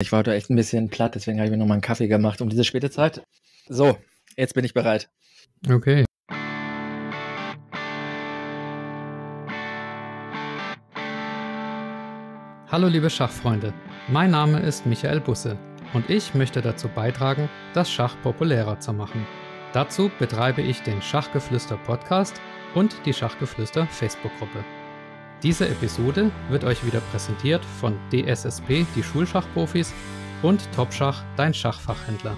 Ich war heute echt ein bisschen platt, deswegen habe ich mir nochmal einen Kaffee gemacht um diese späte Zeit. So, jetzt bin ich bereit. Okay. Hallo liebe Schachfreunde, mein Name ist Michael Busse und ich möchte dazu beitragen, das Schach populärer zu machen. Dazu betreibe ich den Schachgeflüster Podcast und die Schachgeflüster Facebook-Gruppe. Diese Episode wird euch wieder präsentiert von DSSP, die Schulschachprofis, und Topschach, dein Schachfachhändler.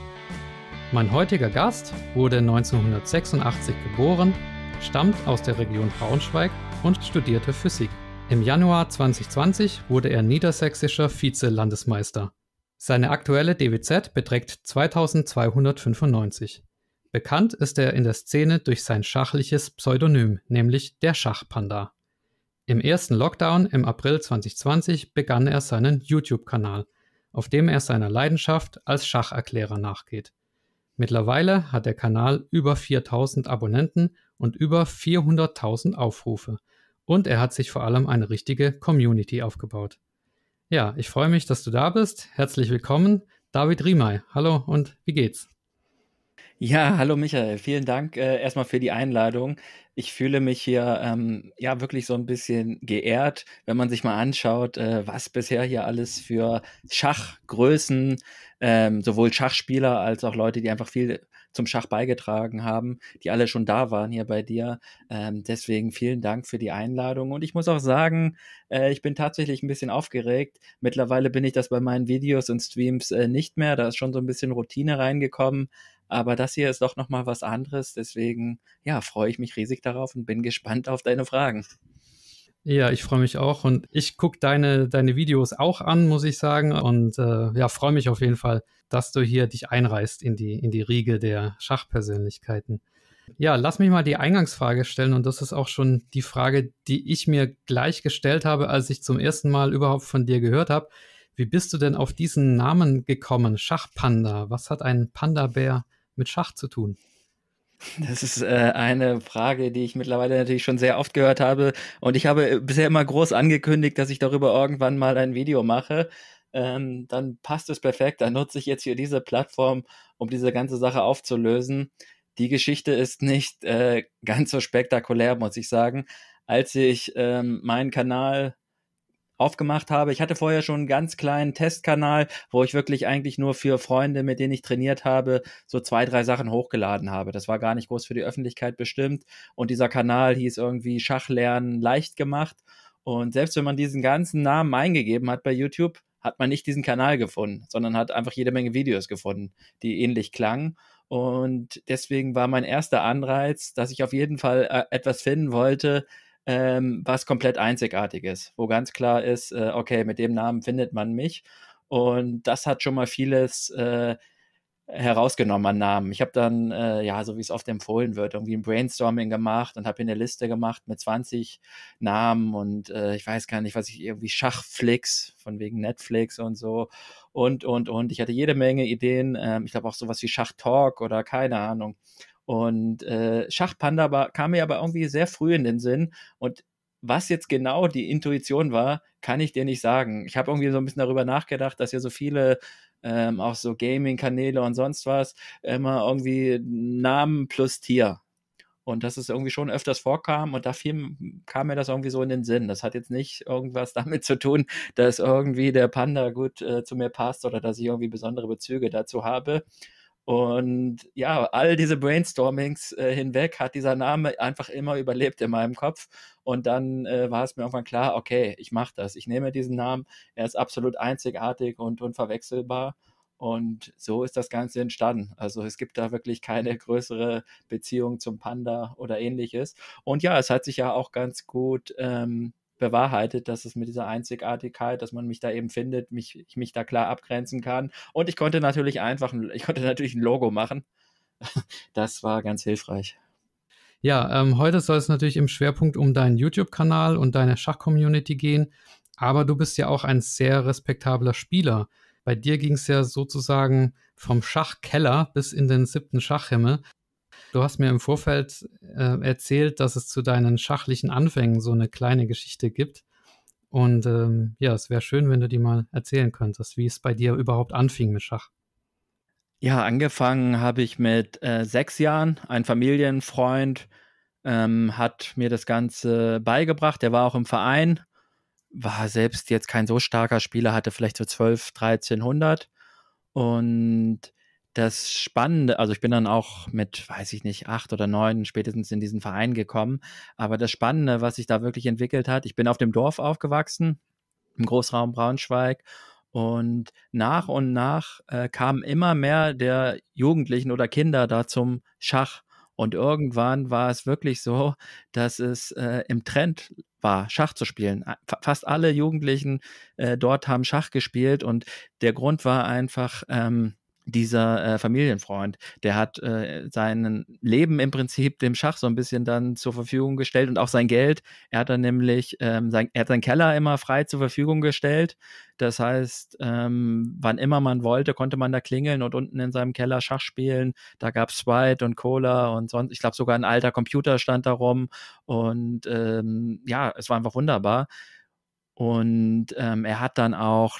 Mein heutiger Gast wurde 1986 geboren, stammt aus der Region Braunschweig und studierte Physik. Im Januar 2020 wurde er niedersächsischer Vize-Landesmeister. Seine aktuelle DWZ beträgt 2295. Bekannt ist er in der Szene durch sein schachliches Pseudonym, nämlich der Schachpanda. Im ersten Lockdown im April 2020 begann er seinen YouTube-Kanal, auf dem er seiner Leidenschaft als Schacherklärer nachgeht. Mittlerweile hat der Kanal über 4000 Abonnenten und über 400.000 Aufrufe. Und er hat sich vor allem eine richtige Community aufgebaut. Ja, ich freue mich, dass du da bist. Herzlich willkommen, David Riemey. Hallo und wie geht's? Ja, hallo Michael, vielen Dank äh, erstmal für die Einladung. Ich fühle mich hier ähm, ja wirklich so ein bisschen geehrt, wenn man sich mal anschaut, äh, was bisher hier alles für Schachgrößen, ähm, sowohl Schachspieler als auch Leute, die einfach viel zum Schach beigetragen haben, die alle schon da waren hier bei dir. Ähm, deswegen vielen Dank für die Einladung. Und ich muss auch sagen, äh, ich bin tatsächlich ein bisschen aufgeregt. Mittlerweile bin ich das bei meinen Videos und Streams äh, nicht mehr. Da ist schon so ein bisschen Routine reingekommen. Aber das hier ist doch nochmal was anderes. Deswegen, ja, freue ich mich riesig darauf und bin gespannt auf deine Fragen. Ja, ich freue mich auch und ich gucke deine, deine Videos auch an, muss ich sagen. Und äh, ja, freue mich auf jeden Fall, dass du hier dich einreißt in die, in die Riege der Schachpersönlichkeiten. Ja, lass mich mal die Eingangsfrage stellen und das ist auch schon die Frage, die ich mir gleich gestellt habe, als ich zum ersten Mal überhaupt von dir gehört habe. Wie bist du denn auf diesen Namen gekommen? Schachpanda. Was hat ein Panda-Bär mit Schach zu tun? Das ist äh, eine Frage, die ich mittlerweile natürlich schon sehr oft gehört habe. Und ich habe äh, bisher immer groß angekündigt, dass ich darüber irgendwann mal ein Video mache. Ähm, dann passt es perfekt. Dann nutze ich jetzt hier diese Plattform, um diese ganze Sache aufzulösen. Die Geschichte ist nicht äh, ganz so spektakulär, muss ich sagen. Als ich ähm, meinen Kanal aufgemacht habe. Ich hatte vorher schon einen ganz kleinen Testkanal, wo ich wirklich eigentlich nur für Freunde, mit denen ich trainiert habe, so zwei, drei Sachen hochgeladen habe. Das war gar nicht groß für die Öffentlichkeit bestimmt. Und dieser Kanal hieß irgendwie Schachlernen leicht gemacht. Und selbst wenn man diesen ganzen Namen eingegeben hat bei YouTube, hat man nicht diesen Kanal gefunden, sondern hat einfach jede Menge Videos gefunden, die ähnlich klangen. Und deswegen war mein erster Anreiz, dass ich auf jeden Fall äh, etwas finden wollte, ähm, was komplett einzigartig ist, wo ganz klar ist, äh, okay, mit dem Namen findet man mich. Und das hat schon mal vieles äh, herausgenommen an Namen. Ich habe dann, äh, ja, so wie es oft empfohlen wird, irgendwie ein Brainstorming gemacht und habe eine Liste gemacht mit 20 Namen und äh, ich weiß gar nicht, was ich irgendwie Schachflix von wegen Netflix und so und, und, und. Ich hatte jede Menge Ideen. Ähm, ich glaube auch sowas wie Schachtalk oder keine Ahnung. Und äh, Schachpanda war, kam mir aber irgendwie sehr früh in den Sinn. Und was jetzt genau die Intuition war, kann ich dir nicht sagen. Ich habe irgendwie so ein bisschen darüber nachgedacht, dass ja so viele ähm, auch so Gaming-Kanäle und sonst was immer irgendwie Namen plus Tier. Und dass es irgendwie schon öfters vorkam und da kam mir das irgendwie so in den Sinn. Das hat jetzt nicht irgendwas damit zu tun, dass irgendwie der Panda gut äh, zu mir passt oder dass ich irgendwie besondere Bezüge dazu habe, und ja, all diese Brainstormings äh, hinweg hat dieser Name einfach immer überlebt in meinem Kopf. Und dann äh, war es mir irgendwann klar, okay, ich mache das. Ich nehme diesen Namen. Er ist absolut einzigartig und unverwechselbar. Und so ist das Ganze entstanden. Also es gibt da wirklich keine größere Beziehung zum Panda oder ähnliches. Und ja, es hat sich ja auch ganz gut ähm, bewahrheitet, dass es mit dieser Einzigartigkeit, dass man mich da eben findet, mich, ich mich da klar abgrenzen kann. Und ich konnte natürlich einfach, ich konnte natürlich ein Logo machen. Das war ganz hilfreich. Ja, ähm, heute soll es natürlich im Schwerpunkt um deinen YouTube-Kanal und deine Schachcommunity gehen. Aber du bist ja auch ein sehr respektabler Spieler. Bei dir ging es ja sozusagen vom Schachkeller bis in den siebten Schachhimmel. Du hast mir im Vorfeld äh, erzählt, dass es zu deinen schachlichen Anfängen so eine kleine Geschichte gibt. Und ähm, ja, es wäre schön, wenn du die mal erzählen könntest, wie es bei dir überhaupt anfing mit Schach. Ja, angefangen habe ich mit äh, sechs Jahren. Ein Familienfreund ähm, hat mir das Ganze beigebracht. Der war auch im Verein, war selbst jetzt kein so starker Spieler, hatte vielleicht so 12, 1300. Und das Spannende, also ich bin dann auch mit, weiß ich nicht, acht oder neun spätestens in diesen Verein gekommen. Aber das Spannende, was sich da wirklich entwickelt hat, ich bin auf dem Dorf aufgewachsen, im Großraum Braunschweig. Und nach und nach äh, kamen immer mehr der Jugendlichen oder Kinder da zum Schach. Und irgendwann war es wirklich so, dass es äh, im Trend war, Schach zu spielen. Fast alle Jugendlichen äh, dort haben Schach gespielt und der Grund war einfach, ähm, dieser äh, Familienfreund, der hat äh, sein Leben im Prinzip dem Schach so ein bisschen dann zur Verfügung gestellt und auch sein Geld. Er hat dann nämlich, ähm, sein, er hat seinen Keller immer frei zur Verfügung gestellt. Das heißt, ähm, wann immer man wollte, konnte man da klingeln und unten in seinem Keller Schach spielen. Da gab es White und Cola und sonst, ich glaube sogar ein alter Computer stand da rum. Und ähm, ja, es war einfach wunderbar. Und ähm, er hat dann auch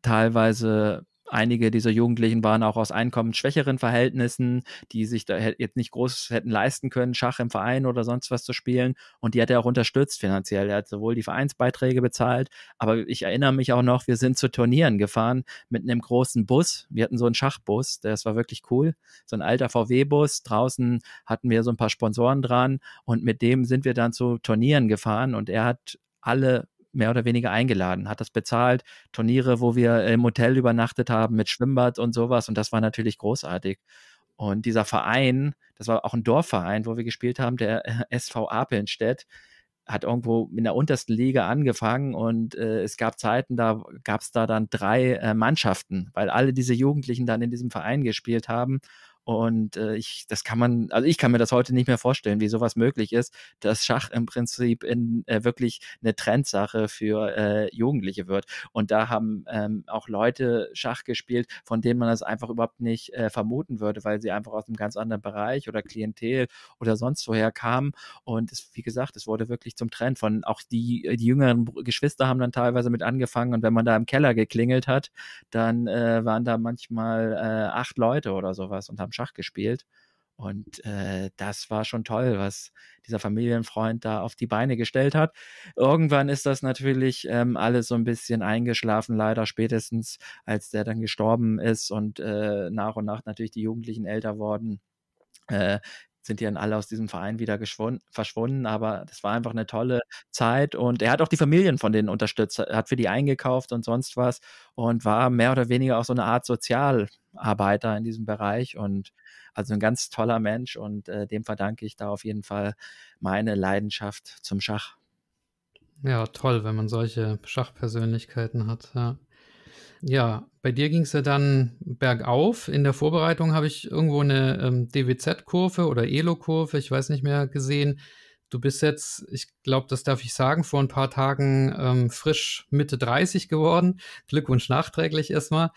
teilweise Einige dieser Jugendlichen waren auch aus einkommensschwächeren Verhältnissen, die sich da jetzt nicht groß hätten leisten können, Schach im Verein oder sonst was zu spielen. Und die hat er auch unterstützt finanziell. Er hat sowohl die Vereinsbeiträge bezahlt, aber ich erinnere mich auch noch, wir sind zu Turnieren gefahren mit einem großen Bus. Wir hatten so einen Schachbus, das war wirklich cool. So ein alter VW-Bus. Draußen hatten wir so ein paar Sponsoren dran und mit dem sind wir dann zu Turnieren gefahren und er hat alle mehr oder weniger eingeladen, hat das bezahlt. Turniere, wo wir im Hotel übernachtet haben mit Schwimmbad und sowas. Und das war natürlich großartig. Und dieser Verein, das war auch ein Dorfverein, wo wir gespielt haben, der SV Apelnstedt, hat irgendwo in der untersten Liga angefangen und äh, es gab Zeiten, da gab es da dann drei äh, Mannschaften, weil alle diese Jugendlichen dann in diesem Verein gespielt haben und äh, ich, das kann man, also ich kann mir das heute nicht mehr vorstellen, wie sowas möglich ist, dass Schach im Prinzip in, äh, wirklich eine Trendsache für äh, Jugendliche wird. Und da haben ähm, auch Leute Schach gespielt, von denen man das einfach überhaupt nicht äh, vermuten würde, weil sie einfach aus einem ganz anderen Bereich oder Klientel oder sonst woher kamen. Und es, wie gesagt, es wurde wirklich zum Trend von auch die, äh, die jüngeren Geschwister haben dann teilweise mit angefangen. Und wenn man da im Keller geklingelt hat, dann äh, waren da manchmal äh, acht Leute oder sowas und haben Schach gespielt. Und äh, das war schon toll, was dieser Familienfreund da auf die Beine gestellt hat. Irgendwann ist das natürlich ähm, alles so ein bisschen eingeschlafen, leider spätestens, als der dann gestorben ist und äh, nach und nach natürlich die Jugendlichen älter wurden. Äh, sind die dann alle aus diesem Verein wieder verschwunden. Aber das war einfach eine mhm. tolle Zeit. Und er hat auch die Familien von denen unterstützt, hat für die eingekauft und sonst was und war mehr oder weniger auch so eine Art Sozialarbeiter in diesem Bereich. Und also ein ganz toller Mensch. Und äh, dem verdanke ich da auf jeden Fall meine Leidenschaft zum Schach. Ja, toll, wenn man solche Schachpersönlichkeiten hat. Ja. Ja, bei dir ging es ja dann bergauf. In der Vorbereitung habe ich irgendwo eine ähm, DWZ-Kurve oder ELO-Kurve, ich weiß nicht mehr, gesehen. Du bist jetzt, ich glaube, das darf ich sagen, vor ein paar Tagen ähm, frisch Mitte 30 geworden. Glückwunsch nachträglich erstmal.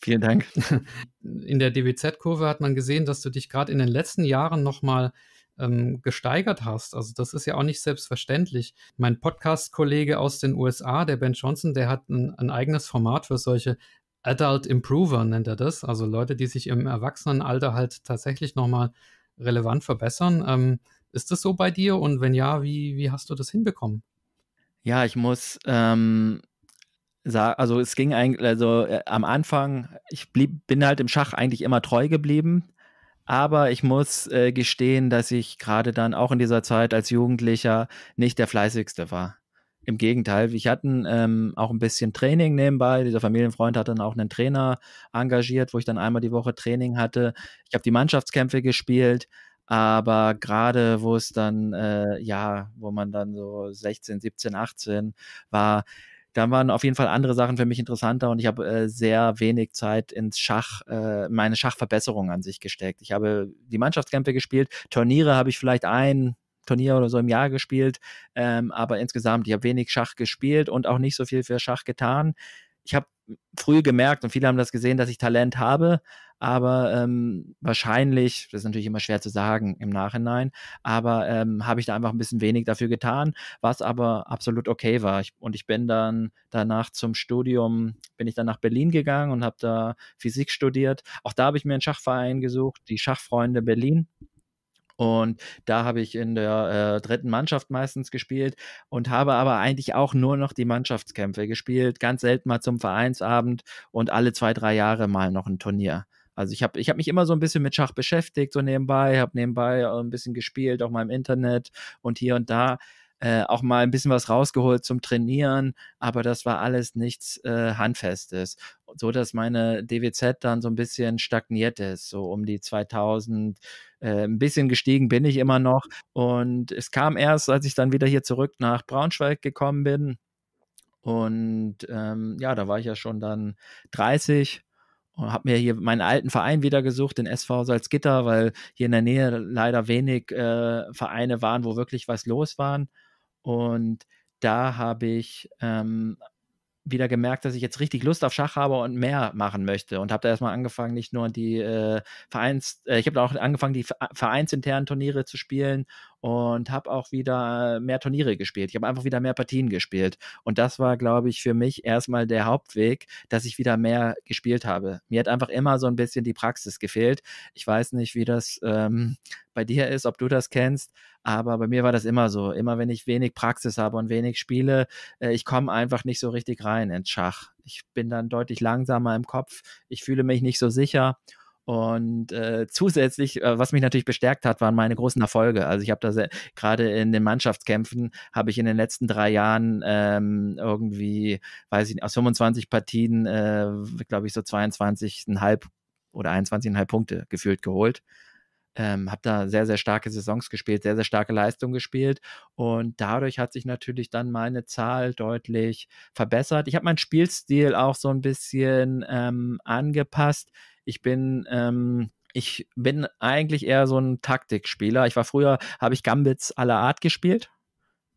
Vielen Dank. In der DWZ-Kurve hat man gesehen, dass du dich gerade in den letzten Jahren nochmal mal ähm, gesteigert hast. Also das ist ja auch nicht selbstverständlich. Mein Podcast-Kollege aus den USA, der Ben Johnson, der hat ein, ein eigenes Format für solche Adult Improver, nennt er das. Also Leute, die sich im Erwachsenenalter halt tatsächlich nochmal relevant verbessern. Ähm, ist das so bei dir? Und wenn ja, wie, wie hast du das hinbekommen? Ja, ich muss ähm, sagen, also es ging eigentlich, also äh, am Anfang, ich blieb, bin halt im Schach eigentlich immer treu geblieben. Aber ich muss äh, gestehen, dass ich gerade dann auch in dieser Zeit als Jugendlicher nicht der fleißigste war. Im Gegenteil, ich hatte ähm, auch ein bisschen Training nebenbei. Dieser Familienfreund hat dann auch einen Trainer engagiert, wo ich dann einmal die Woche Training hatte. Ich habe die Mannschaftskämpfe gespielt, aber gerade wo es dann, äh, ja, wo man dann so 16, 17, 18 war, da waren auf jeden Fall andere Sachen für mich interessanter und ich habe äh, sehr wenig Zeit ins Schach, äh, meine Schachverbesserung an sich gesteckt. Ich habe die Mannschaftskämpfe gespielt, Turniere habe ich vielleicht ein, Turnier oder so im Jahr gespielt. Ähm, aber insgesamt, ich habe wenig Schach gespielt und auch nicht so viel für Schach getan. Ich habe früh gemerkt und viele haben das gesehen, dass ich Talent habe, aber ähm, wahrscheinlich, das ist natürlich immer schwer zu sagen im Nachhinein, aber ähm, habe ich da einfach ein bisschen wenig dafür getan, was aber absolut okay war. Ich, und ich bin dann danach zum Studium, bin ich dann nach Berlin gegangen und habe da Physik studiert. Auch da habe ich mir einen Schachverein gesucht, die Schachfreunde Berlin. Und da habe ich in der äh, dritten Mannschaft meistens gespielt und habe aber eigentlich auch nur noch die Mannschaftskämpfe gespielt, ganz selten mal zum Vereinsabend und alle zwei, drei Jahre mal noch ein Turnier. Also ich habe ich hab mich immer so ein bisschen mit Schach beschäftigt, so nebenbei, habe nebenbei äh, ein bisschen gespielt, auch mal im Internet und hier und da. Äh, auch mal ein bisschen was rausgeholt zum Trainieren, aber das war alles nichts äh, Handfestes so dass meine DWZ dann so ein bisschen stagniert ist, so um die 2000. Äh, ein bisschen gestiegen bin ich immer noch. Und es kam erst, als ich dann wieder hier zurück nach Braunschweig gekommen bin. Und ähm, ja, da war ich ja schon dann 30 und habe mir hier meinen alten Verein wieder gesucht, den SV Salzgitter, weil hier in der Nähe leider wenig äh, Vereine waren, wo wirklich was los waren. Und da habe ich ähm, wieder gemerkt, dass ich jetzt richtig Lust auf Schach habe und mehr machen möchte und habe da erstmal angefangen, nicht nur die äh, Vereins, äh, ich habe auch angefangen, die vereinsinternen Turniere zu spielen und habe auch wieder mehr Turniere gespielt. Ich habe einfach wieder mehr Partien gespielt. Und das war, glaube ich, für mich erstmal der Hauptweg, dass ich wieder mehr gespielt habe. Mir hat einfach immer so ein bisschen die Praxis gefehlt. Ich weiß nicht, wie das ähm, bei dir ist, ob du das kennst, aber bei mir war das immer so. Immer wenn ich wenig Praxis habe und wenig spiele, äh, ich komme einfach nicht so richtig rein ins Schach. Ich bin dann deutlich langsamer im Kopf. Ich fühle mich nicht so sicher. Und äh, zusätzlich, äh, was mich natürlich bestärkt hat, waren meine großen Erfolge. Also ich habe da gerade in den Mannschaftskämpfen habe ich in den letzten drei Jahren ähm, irgendwie, weiß ich nicht, aus 25 Partien, äh, glaube ich, so 22,5 oder 21,5 Punkte gefühlt geholt. Ähm, habe da sehr, sehr starke Saisons gespielt, sehr, sehr starke Leistung gespielt. Und dadurch hat sich natürlich dann meine Zahl deutlich verbessert. Ich habe meinen Spielstil auch so ein bisschen ähm, angepasst. Ich bin ähm, ich bin eigentlich eher so ein Taktikspieler. Ich war früher, habe ich Gambits aller Art gespielt.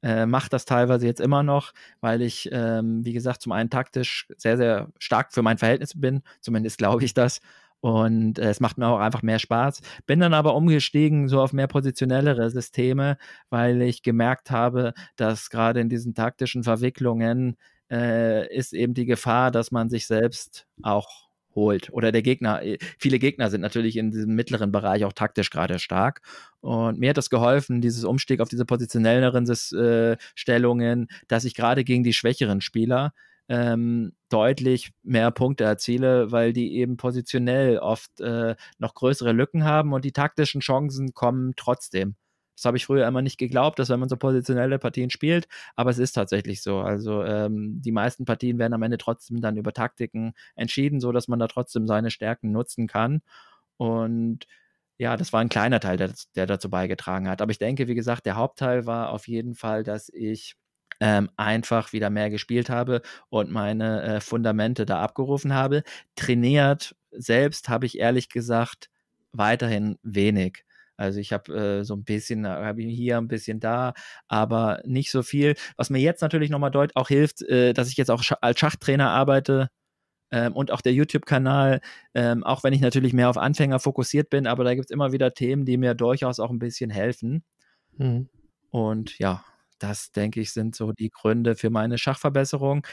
Äh, mache das teilweise jetzt immer noch, weil ich, ähm, wie gesagt, zum einen taktisch sehr, sehr stark für mein Verhältnis bin. Zumindest glaube ich das. Und äh, es macht mir auch einfach mehr Spaß. Bin dann aber umgestiegen so auf mehr positionellere Systeme, weil ich gemerkt habe, dass gerade in diesen taktischen Verwicklungen äh, ist eben die Gefahr, dass man sich selbst auch holt. Oder der Gegner, äh, viele Gegner sind natürlich in diesem mittleren Bereich auch taktisch gerade stark. Und mir hat das geholfen, dieses Umstieg auf diese positionelleren äh, Stellungen, dass ich gerade gegen die schwächeren Spieler ähm, deutlich mehr Punkte erziele, weil die eben positionell oft äh, noch größere Lücken haben und die taktischen Chancen kommen trotzdem. Das habe ich früher immer nicht geglaubt, dass wenn man so positionelle Partien spielt, aber es ist tatsächlich so. Also ähm, die meisten Partien werden am Ende trotzdem dann über Taktiken entschieden, so dass man da trotzdem seine Stärken nutzen kann. Und ja, das war ein kleiner Teil, der, der dazu beigetragen hat. Aber ich denke, wie gesagt, der Hauptteil war auf jeden Fall, dass ich ähm, einfach wieder mehr gespielt habe und meine äh, Fundamente da abgerufen habe. Trainiert selbst habe ich ehrlich gesagt weiterhin wenig. Also ich habe äh, so ein bisschen, äh, habe ich hier ein bisschen da, aber nicht so viel. Was mir jetzt natürlich nochmal deutlich auch hilft, äh, dass ich jetzt auch als Schachtrainer arbeite. Ähm, und auch der YouTube-Kanal, ähm, auch wenn ich natürlich mehr auf Anfänger fokussiert bin, aber da gibt es immer wieder Themen, die mir durchaus auch ein bisschen helfen. Mhm. Und ja, das denke ich sind so die Gründe für meine Schachverbesserung.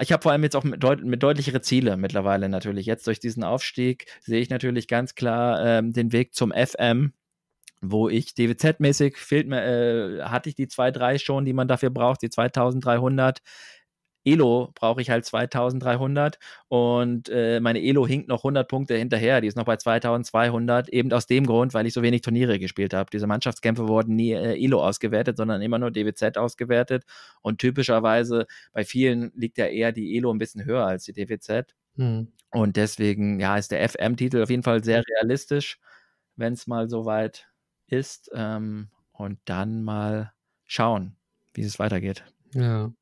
Ich habe vor allem jetzt auch mit, deut mit deutlichere Ziele mittlerweile natürlich. Jetzt durch diesen Aufstieg sehe ich natürlich ganz klar ähm, den Weg zum FM, wo ich DWZ-mäßig fehlt mir, äh, hatte ich die 2,3 schon, die man dafür braucht, die 2300. Elo brauche ich halt 2300 und äh, meine Elo hinkt noch 100 Punkte hinterher. Die ist noch bei 2200, eben aus dem Grund, weil ich so wenig Turniere gespielt habe. Diese Mannschaftskämpfe wurden nie äh, Elo ausgewertet, sondern immer nur DWZ ausgewertet. Und typischerweise bei vielen liegt ja eher die Elo ein bisschen höher als die DWZ. Mhm. Und deswegen ja, ist der FM-Titel auf jeden Fall sehr realistisch, wenn es mal so weit ist ähm, und dann mal schauen, wie es weitergeht. Ja.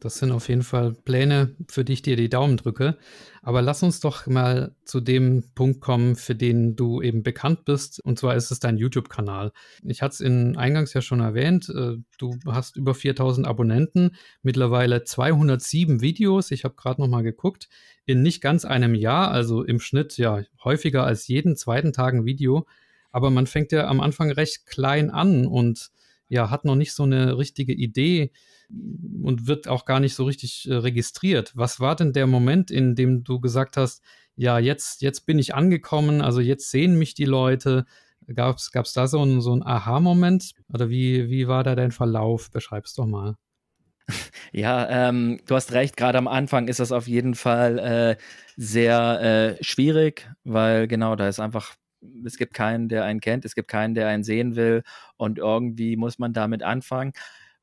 Das sind auf jeden Fall Pläne, für die ich dir die Daumen drücke. Aber lass uns doch mal zu dem Punkt kommen, für den du eben bekannt bist. Und zwar ist es dein YouTube-Kanal. Ich hatte es in eingangs ja schon erwähnt. Äh, du hast über 4000 Abonnenten, mittlerweile 207 Videos. Ich habe gerade noch mal geguckt. In nicht ganz einem Jahr, also im Schnitt ja häufiger als jeden zweiten Tag ein Video aber man fängt ja am Anfang recht klein an und ja, hat noch nicht so eine richtige Idee und wird auch gar nicht so richtig äh, registriert. Was war denn der Moment, in dem du gesagt hast, ja, jetzt, jetzt bin ich angekommen, also jetzt sehen mich die Leute, Gab es da so einen, so Aha-Moment? Oder wie, wie war da dein Verlauf? Beschreib's doch mal. Ja, ähm, du hast recht, gerade am Anfang ist das auf jeden Fall äh, sehr äh, schwierig, weil genau, da ist einfach es gibt keinen, der einen kennt, es gibt keinen, der einen sehen will und irgendwie muss man damit anfangen.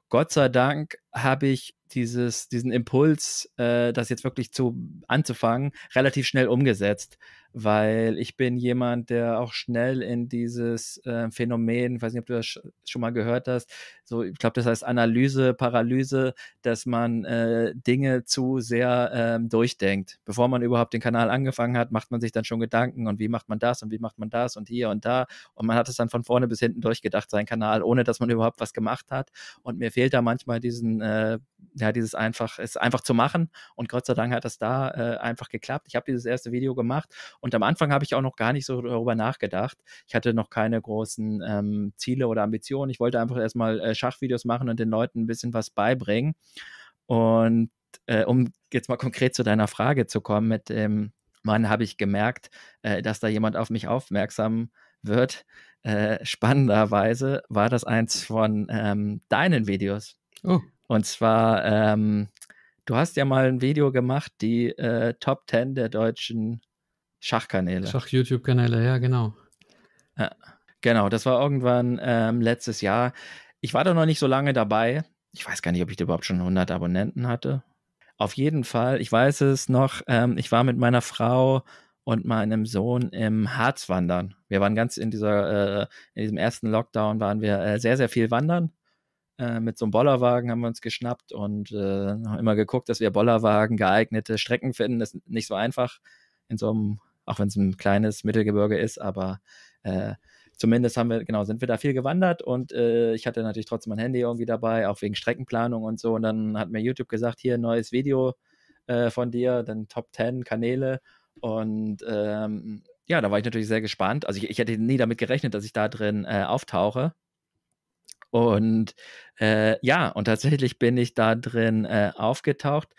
Gott sei Dank habe ich dieses, diesen Impuls, äh, das jetzt wirklich zu anzufangen, relativ schnell umgesetzt weil ich bin jemand, der auch schnell in dieses äh, Phänomen, ich weiß nicht, ob du das sch schon mal gehört hast, so ich glaube, das heißt Analyse, Paralyse, dass man äh, Dinge zu sehr ähm, durchdenkt. Bevor man überhaupt den Kanal angefangen hat, macht man sich dann schon Gedanken und wie macht man das und wie macht man das und hier und da und man hat es dann von vorne bis hinten durchgedacht, seinen Kanal, ohne dass man überhaupt was gemacht hat und mir fehlt da manchmal diesen äh, ja, dieses einfach, es einfach zu machen. Und Gott sei Dank hat das da äh, einfach geklappt. Ich habe dieses erste Video gemacht und am Anfang habe ich auch noch gar nicht so darüber nachgedacht. Ich hatte noch keine großen ähm, Ziele oder Ambitionen. Ich wollte einfach erstmal äh, Schachvideos machen und den Leuten ein bisschen was beibringen. Und äh, um jetzt mal konkret zu deiner Frage zu kommen, mit dem, wann habe ich gemerkt, äh, dass da jemand auf mich aufmerksam wird, äh, spannenderweise war das eins von ähm, deinen Videos. Oh. Und zwar, ähm, du hast ja mal ein Video gemacht, die äh, Top 10 der deutschen Schachkanäle. Schach-YouTube-Kanäle, ja, genau. Ja, genau, das war irgendwann ähm, letztes Jahr. Ich war da noch nicht so lange dabei. Ich weiß gar nicht, ob ich da überhaupt schon 100 Abonnenten hatte. Auf jeden Fall, ich weiß es noch, ähm, ich war mit meiner Frau und meinem Sohn im Harz wandern. Wir waren ganz in dieser, äh, in diesem ersten Lockdown waren wir äh, sehr, sehr viel wandern äh, mit so einem Bollerwagen haben wir uns geschnappt und äh, haben immer geguckt, dass wir Bollerwagen geeignete Strecken finden. Das ist nicht so einfach in so einem, auch wenn es ein kleines Mittelgebirge ist, aber äh, zumindest haben wir, genau, sind wir da viel gewandert und äh, ich hatte natürlich trotzdem mein Handy irgendwie dabei, auch wegen Streckenplanung und so. Und dann hat mir YouTube gesagt, hier neues Video äh, von dir, dann Top 10 Kanäle. Und ähm, ja, da war ich natürlich sehr gespannt. Also ich, ich hätte nie damit gerechnet, dass ich da drin äh, auftauche. Und äh, ja, und tatsächlich bin ich da drin äh, aufgetaucht.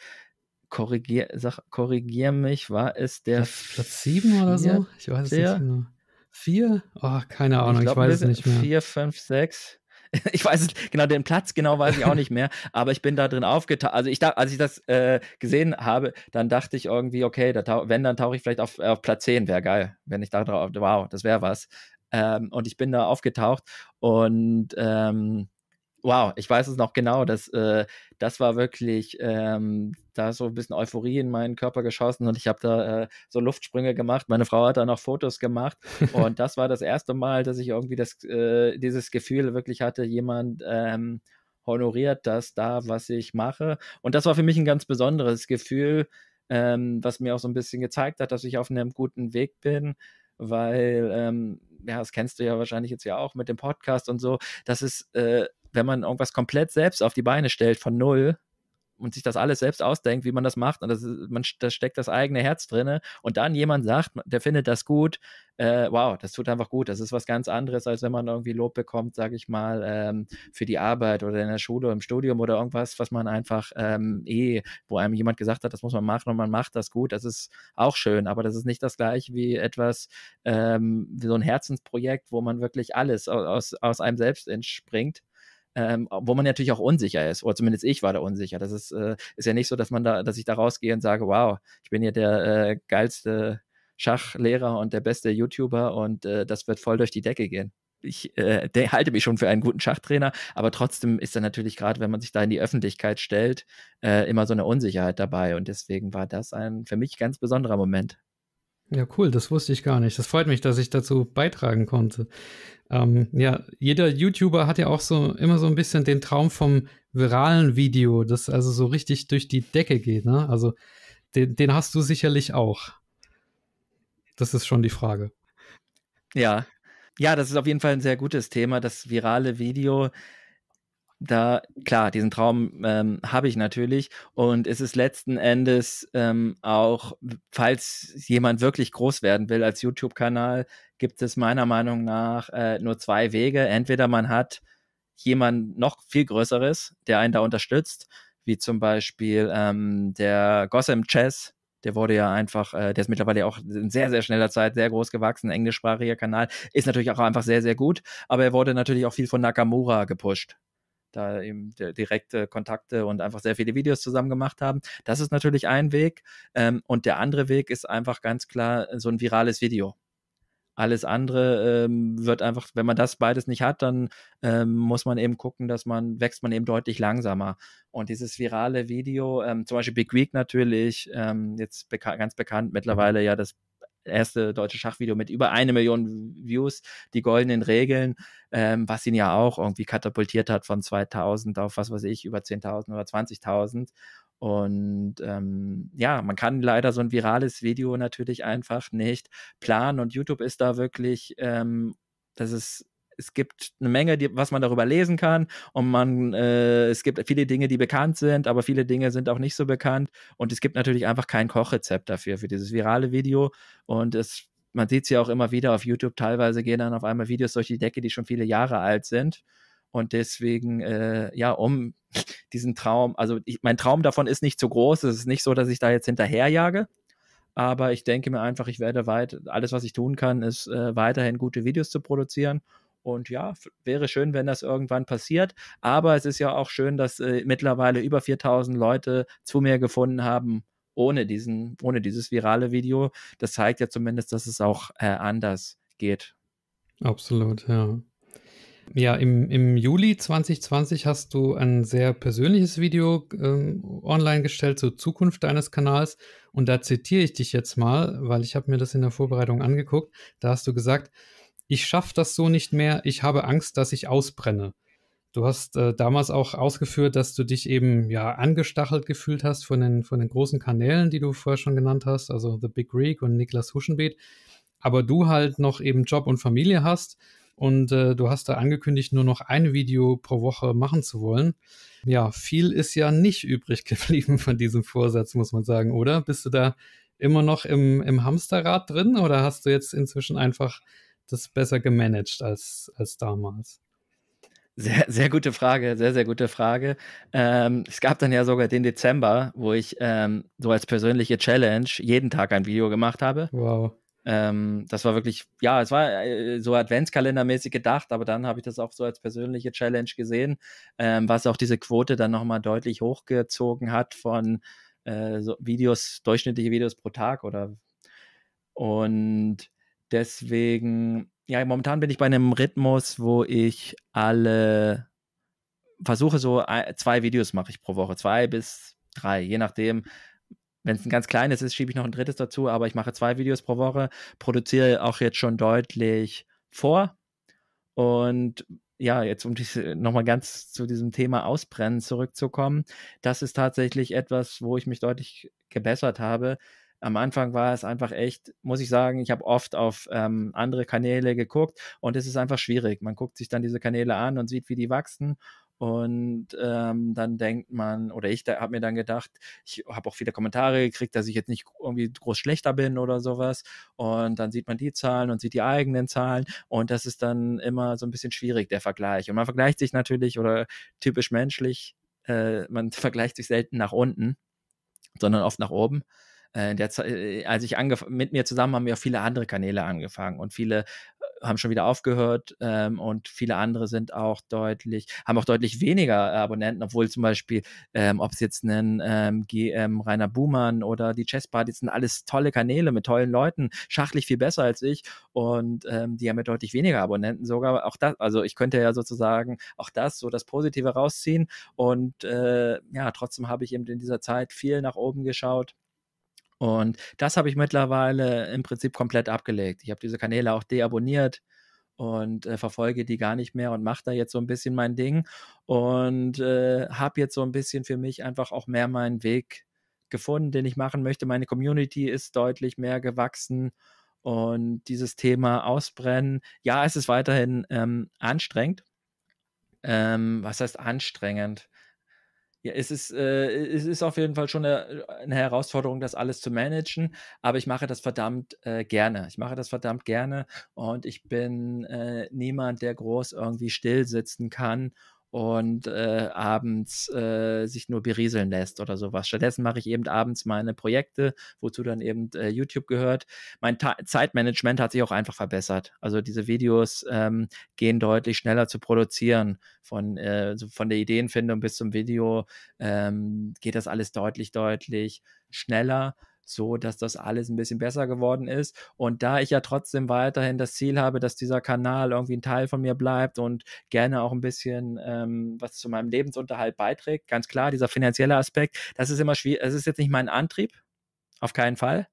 Korrigier, sag, korrigier mich, war es der Platz, 7 oder so? Ich weiß es nicht mehr. Genau. Vier? Oh, keine Ahnung, ich, glaub, ich weiß es nicht mehr. Vier, fünf, sechs. Ich weiß es, genau, den Platz genau weiß ich auch nicht mehr, aber ich bin da drin aufgetaucht. Also ich da, als ich das äh, gesehen habe, dann dachte ich irgendwie, okay, da wenn, dann tauche ich vielleicht auf, äh, auf Platz 10, wäre geil. Wenn ich da drauf, wow, das wäre was. Ähm, und ich bin da aufgetaucht und ähm, wow, ich weiß es noch genau, dass äh, das war wirklich ähm, da so ein bisschen Euphorie in meinen Körper geschossen und ich habe da äh, so Luftsprünge gemacht. Meine Frau hat da noch Fotos gemacht und das war das erste Mal, dass ich irgendwie das, äh, dieses Gefühl wirklich hatte, jemand ähm, honoriert das da, was ich mache. Und das war für mich ein ganz besonderes Gefühl, ähm, was mir auch so ein bisschen gezeigt hat, dass ich auf einem guten Weg bin, weil ähm, ja, das kennst du ja wahrscheinlich jetzt ja auch mit dem Podcast und so, dass es, äh, wenn man irgendwas komplett selbst auf die Beine stellt von null, und sich das alles selbst ausdenkt, wie man das macht, und das, ist, man, das steckt das eigene Herz drinne und dann jemand sagt, der findet das gut, äh, wow, das tut einfach gut, das ist was ganz anderes, als wenn man irgendwie Lob bekommt, sage ich mal, ähm, für die Arbeit oder in der Schule, im Studium oder irgendwas, was man einfach ähm, eh, wo einem jemand gesagt hat, das muss man machen und man macht das gut, das ist auch schön, aber das ist nicht das gleiche wie etwas, ähm, wie so ein Herzensprojekt, wo man wirklich alles aus, aus einem selbst entspringt ähm, wo man natürlich auch unsicher ist, oder zumindest ich war da unsicher. Das ist, äh, ist ja nicht so, dass man da, dass ich da rausgehe und sage, wow, ich bin hier der äh, geilste Schachlehrer und der beste YouTuber und äh, das wird voll durch die Decke gehen. Ich äh, halte mich schon für einen guten Schachtrainer, aber trotzdem ist da natürlich gerade, wenn man sich da in die Öffentlichkeit stellt, äh, immer so eine Unsicherheit dabei. Und deswegen war das ein für mich ganz besonderer Moment. Ja, cool, das wusste ich gar nicht. Das freut mich, dass ich dazu beitragen konnte. Ähm, ja, jeder YouTuber hat ja auch so immer so ein bisschen den Traum vom viralen Video, das also so richtig durch die Decke geht. Ne? Also den, den hast du sicherlich auch. Das ist schon die Frage. Ja, ja, das ist auf jeden Fall ein sehr gutes Thema, das virale Video da, klar, diesen Traum ähm, habe ich natürlich. Und es ist letzten Endes ähm, auch, falls jemand wirklich groß werden will als YouTube-Kanal, gibt es meiner Meinung nach äh, nur zwei Wege. Entweder man hat jemand noch viel Größeres, der einen da unterstützt, wie zum Beispiel ähm, der Gossam Chess, der wurde ja einfach, äh, der ist mittlerweile auch in sehr, sehr schneller Zeit sehr groß gewachsen, englischsprachiger Kanal, ist natürlich auch einfach sehr, sehr gut, aber er wurde natürlich auch viel von Nakamura gepusht da eben direkte Kontakte und einfach sehr viele Videos zusammen gemacht haben. Das ist natürlich ein Weg. Ähm, und der andere Weg ist einfach ganz klar äh, so ein virales Video. Alles andere ähm, wird einfach, wenn man das beides nicht hat, dann ähm, muss man eben gucken, dass man, wächst man eben deutlich langsamer. Und dieses virale Video, ähm, zum Beispiel Big Week natürlich, ähm, jetzt beka ganz bekannt mhm. mittlerweile ja das erste deutsche Schachvideo mit über eine Million Views, die goldenen Regeln, ähm, was ihn ja auch irgendwie katapultiert hat von 2000 auf was weiß ich, über 10.000 oder 20.000. Und ähm, ja, man kann leider so ein virales Video natürlich einfach nicht planen und YouTube ist da wirklich, ähm, das ist es gibt eine Menge, die, was man darüber lesen kann und man, äh, es gibt viele Dinge, die bekannt sind, aber viele Dinge sind auch nicht so bekannt und es gibt natürlich einfach kein Kochrezept dafür, für dieses virale Video und es, man sieht es ja auch immer wieder auf YouTube, teilweise gehen dann auf einmal Videos durch die Decke, die schon viele Jahre alt sind und deswegen, äh, ja, um diesen Traum, also ich, mein Traum davon ist nicht zu groß, es ist nicht so, dass ich da jetzt hinterherjage, aber ich denke mir einfach, ich werde weit, alles, was ich tun kann, ist äh, weiterhin gute Videos zu produzieren und ja, wäre schön, wenn das irgendwann passiert. Aber es ist ja auch schön, dass äh, mittlerweile über 4000 Leute zu mir gefunden haben, ohne, diesen, ohne dieses virale Video. Das zeigt ja zumindest, dass es auch äh, anders geht. Absolut, ja. Ja, im, im Juli 2020 hast du ein sehr persönliches Video ähm, online gestellt zur Zukunft deines Kanals. Und da zitiere ich dich jetzt mal, weil ich habe mir das in der Vorbereitung angeguckt. Da hast du gesagt, ich schaffe das so nicht mehr, ich habe Angst, dass ich ausbrenne. Du hast äh, damals auch ausgeführt, dass du dich eben ja angestachelt gefühlt hast von den, von den großen Kanälen, die du vorher schon genannt hast, also The Big Greek und Niklas Huschenbeet. Aber du halt noch eben Job und Familie hast und äh, du hast da angekündigt, nur noch ein Video pro Woche machen zu wollen. Ja, viel ist ja nicht übrig geblieben von diesem Vorsatz, muss man sagen, oder? Bist du da immer noch im, im Hamsterrad drin oder hast du jetzt inzwischen einfach das besser gemanagt als, als damals? Sehr, sehr gute Frage, sehr, sehr gute Frage. Ähm, es gab dann ja sogar den Dezember, wo ich ähm, so als persönliche Challenge jeden Tag ein Video gemacht habe. Wow. Ähm, das war wirklich, ja, es war äh, so Adventskalendermäßig gedacht, aber dann habe ich das auch so als persönliche Challenge gesehen, ähm, was auch diese Quote dann nochmal deutlich hochgezogen hat von äh, so Videos, durchschnittliche Videos pro Tag oder und Deswegen, ja, momentan bin ich bei einem Rhythmus, wo ich alle versuche, so zwei Videos mache ich pro Woche, zwei bis drei, je nachdem. Wenn es ein ganz kleines ist, schiebe ich noch ein drittes dazu, aber ich mache zwei Videos pro Woche, produziere auch jetzt schon deutlich vor. Und ja, jetzt um äh, nochmal ganz zu diesem Thema Ausbrennen zurückzukommen, das ist tatsächlich etwas, wo ich mich deutlich gebessert habe am Anfang war es einfach echt, muss ich sagen, ich habe oft auf ähm, andere Kanäle geguckt und es ist einfach schwierig. Man guckt sich dann diese Kanäle an und sieht, wie die wachsen und ähm, dann denkt man, oder ich habe mir dann gedacht, ich habe auch viele Kommentare gekriegt, dass ich jetzt nicht irgendwie groß schlechter bin oder sowas. Und dann sieht man die Zahlen und sieht die eigenen Zahlen. Und das ist dann immer so ein bisschen schwierig, der Vergleich. Und man vergleicht sich natürlich oder typisch menschlich, äh, man vergleicht sich selten nach unten, sondern oft nach oben. Äh, der, äh, als ich angefangen, mit mir zusammen haben wir auch viele andere Kanäle angefangen und viele äh, haben schon wieder aufgehört ähm, und viele andere sind auch deutlich, haben auch deutlich weniger Abonnenten, obwohl zum Beispiel, ähm, ob es jetzt einen ähm, GM Rainer Buhmann oder die Chesspartys sind alles tolle Kanäle mit tollen Leuten, schachlich viel besser als ich und ähm, die haben ja deutlich weniger Abonnenten sogar. Auch das, also ich könnte ja sozusagen auch das, so das Positive rausziehen und äh, ja, trotzdem habe ich eben in dieser Zeit viel nach oben geschaut und das habe ich mittlerweile im Prinzip komplett abgelegt. Ich habe diese Kanäle auch deabonniert und äh, verfolge die gar nicht mehr und mache da jetzt so ein bisschen mein Ding und äh, habe jetzt so ein bisschen für mich einfach auch mehr meinen Weg gefunden, den ich machen möchte. Meine Community ist deutlich mehr gewachsen und dieses Thema Ausbrennen, ja, es ist weiterhin ähm, anstrengend. Ähm, was heißt anstrengend? ja, es ist, äh, es ist auf jeden Fall schon eine, eine, Herausforderung, das alles zu managen, aber ich mache das verdammt äh, gerne. Ich mache das verdammt gerne und ich bin äh, niemand, der groß irgendwie still sitzen kann und äh, abends äh, sich nur berieseln lässt oder sowas. Stattdessen mache ich eben abends meine Projekte, wozu dann eben äh, YouTube gehört. Mein Ta Zeitmanagement hat sich auch einfach verbessert. Also diese Videos ähm, gehen deutlich schneller zu produzieren. Von, äh, von der Ideenfindung bis zum Video ähm, geht das alles deutlich, deutlich schneller so dass das alles ein bisschen besser geworden ist. Und da ich ja trotzdem weiterhin das Ziel habe, dass dieser Kanal irgendwie ein Teil von mir bleibt und gerne auch ein bisschen ähm, was zu meinem Lebensunterhalt beiträgt, ganz klar, dieser finanzielle Aspekt, das ist immer schwierig, es ist jetzt nicht mein Antrieb, auf keinen Fall.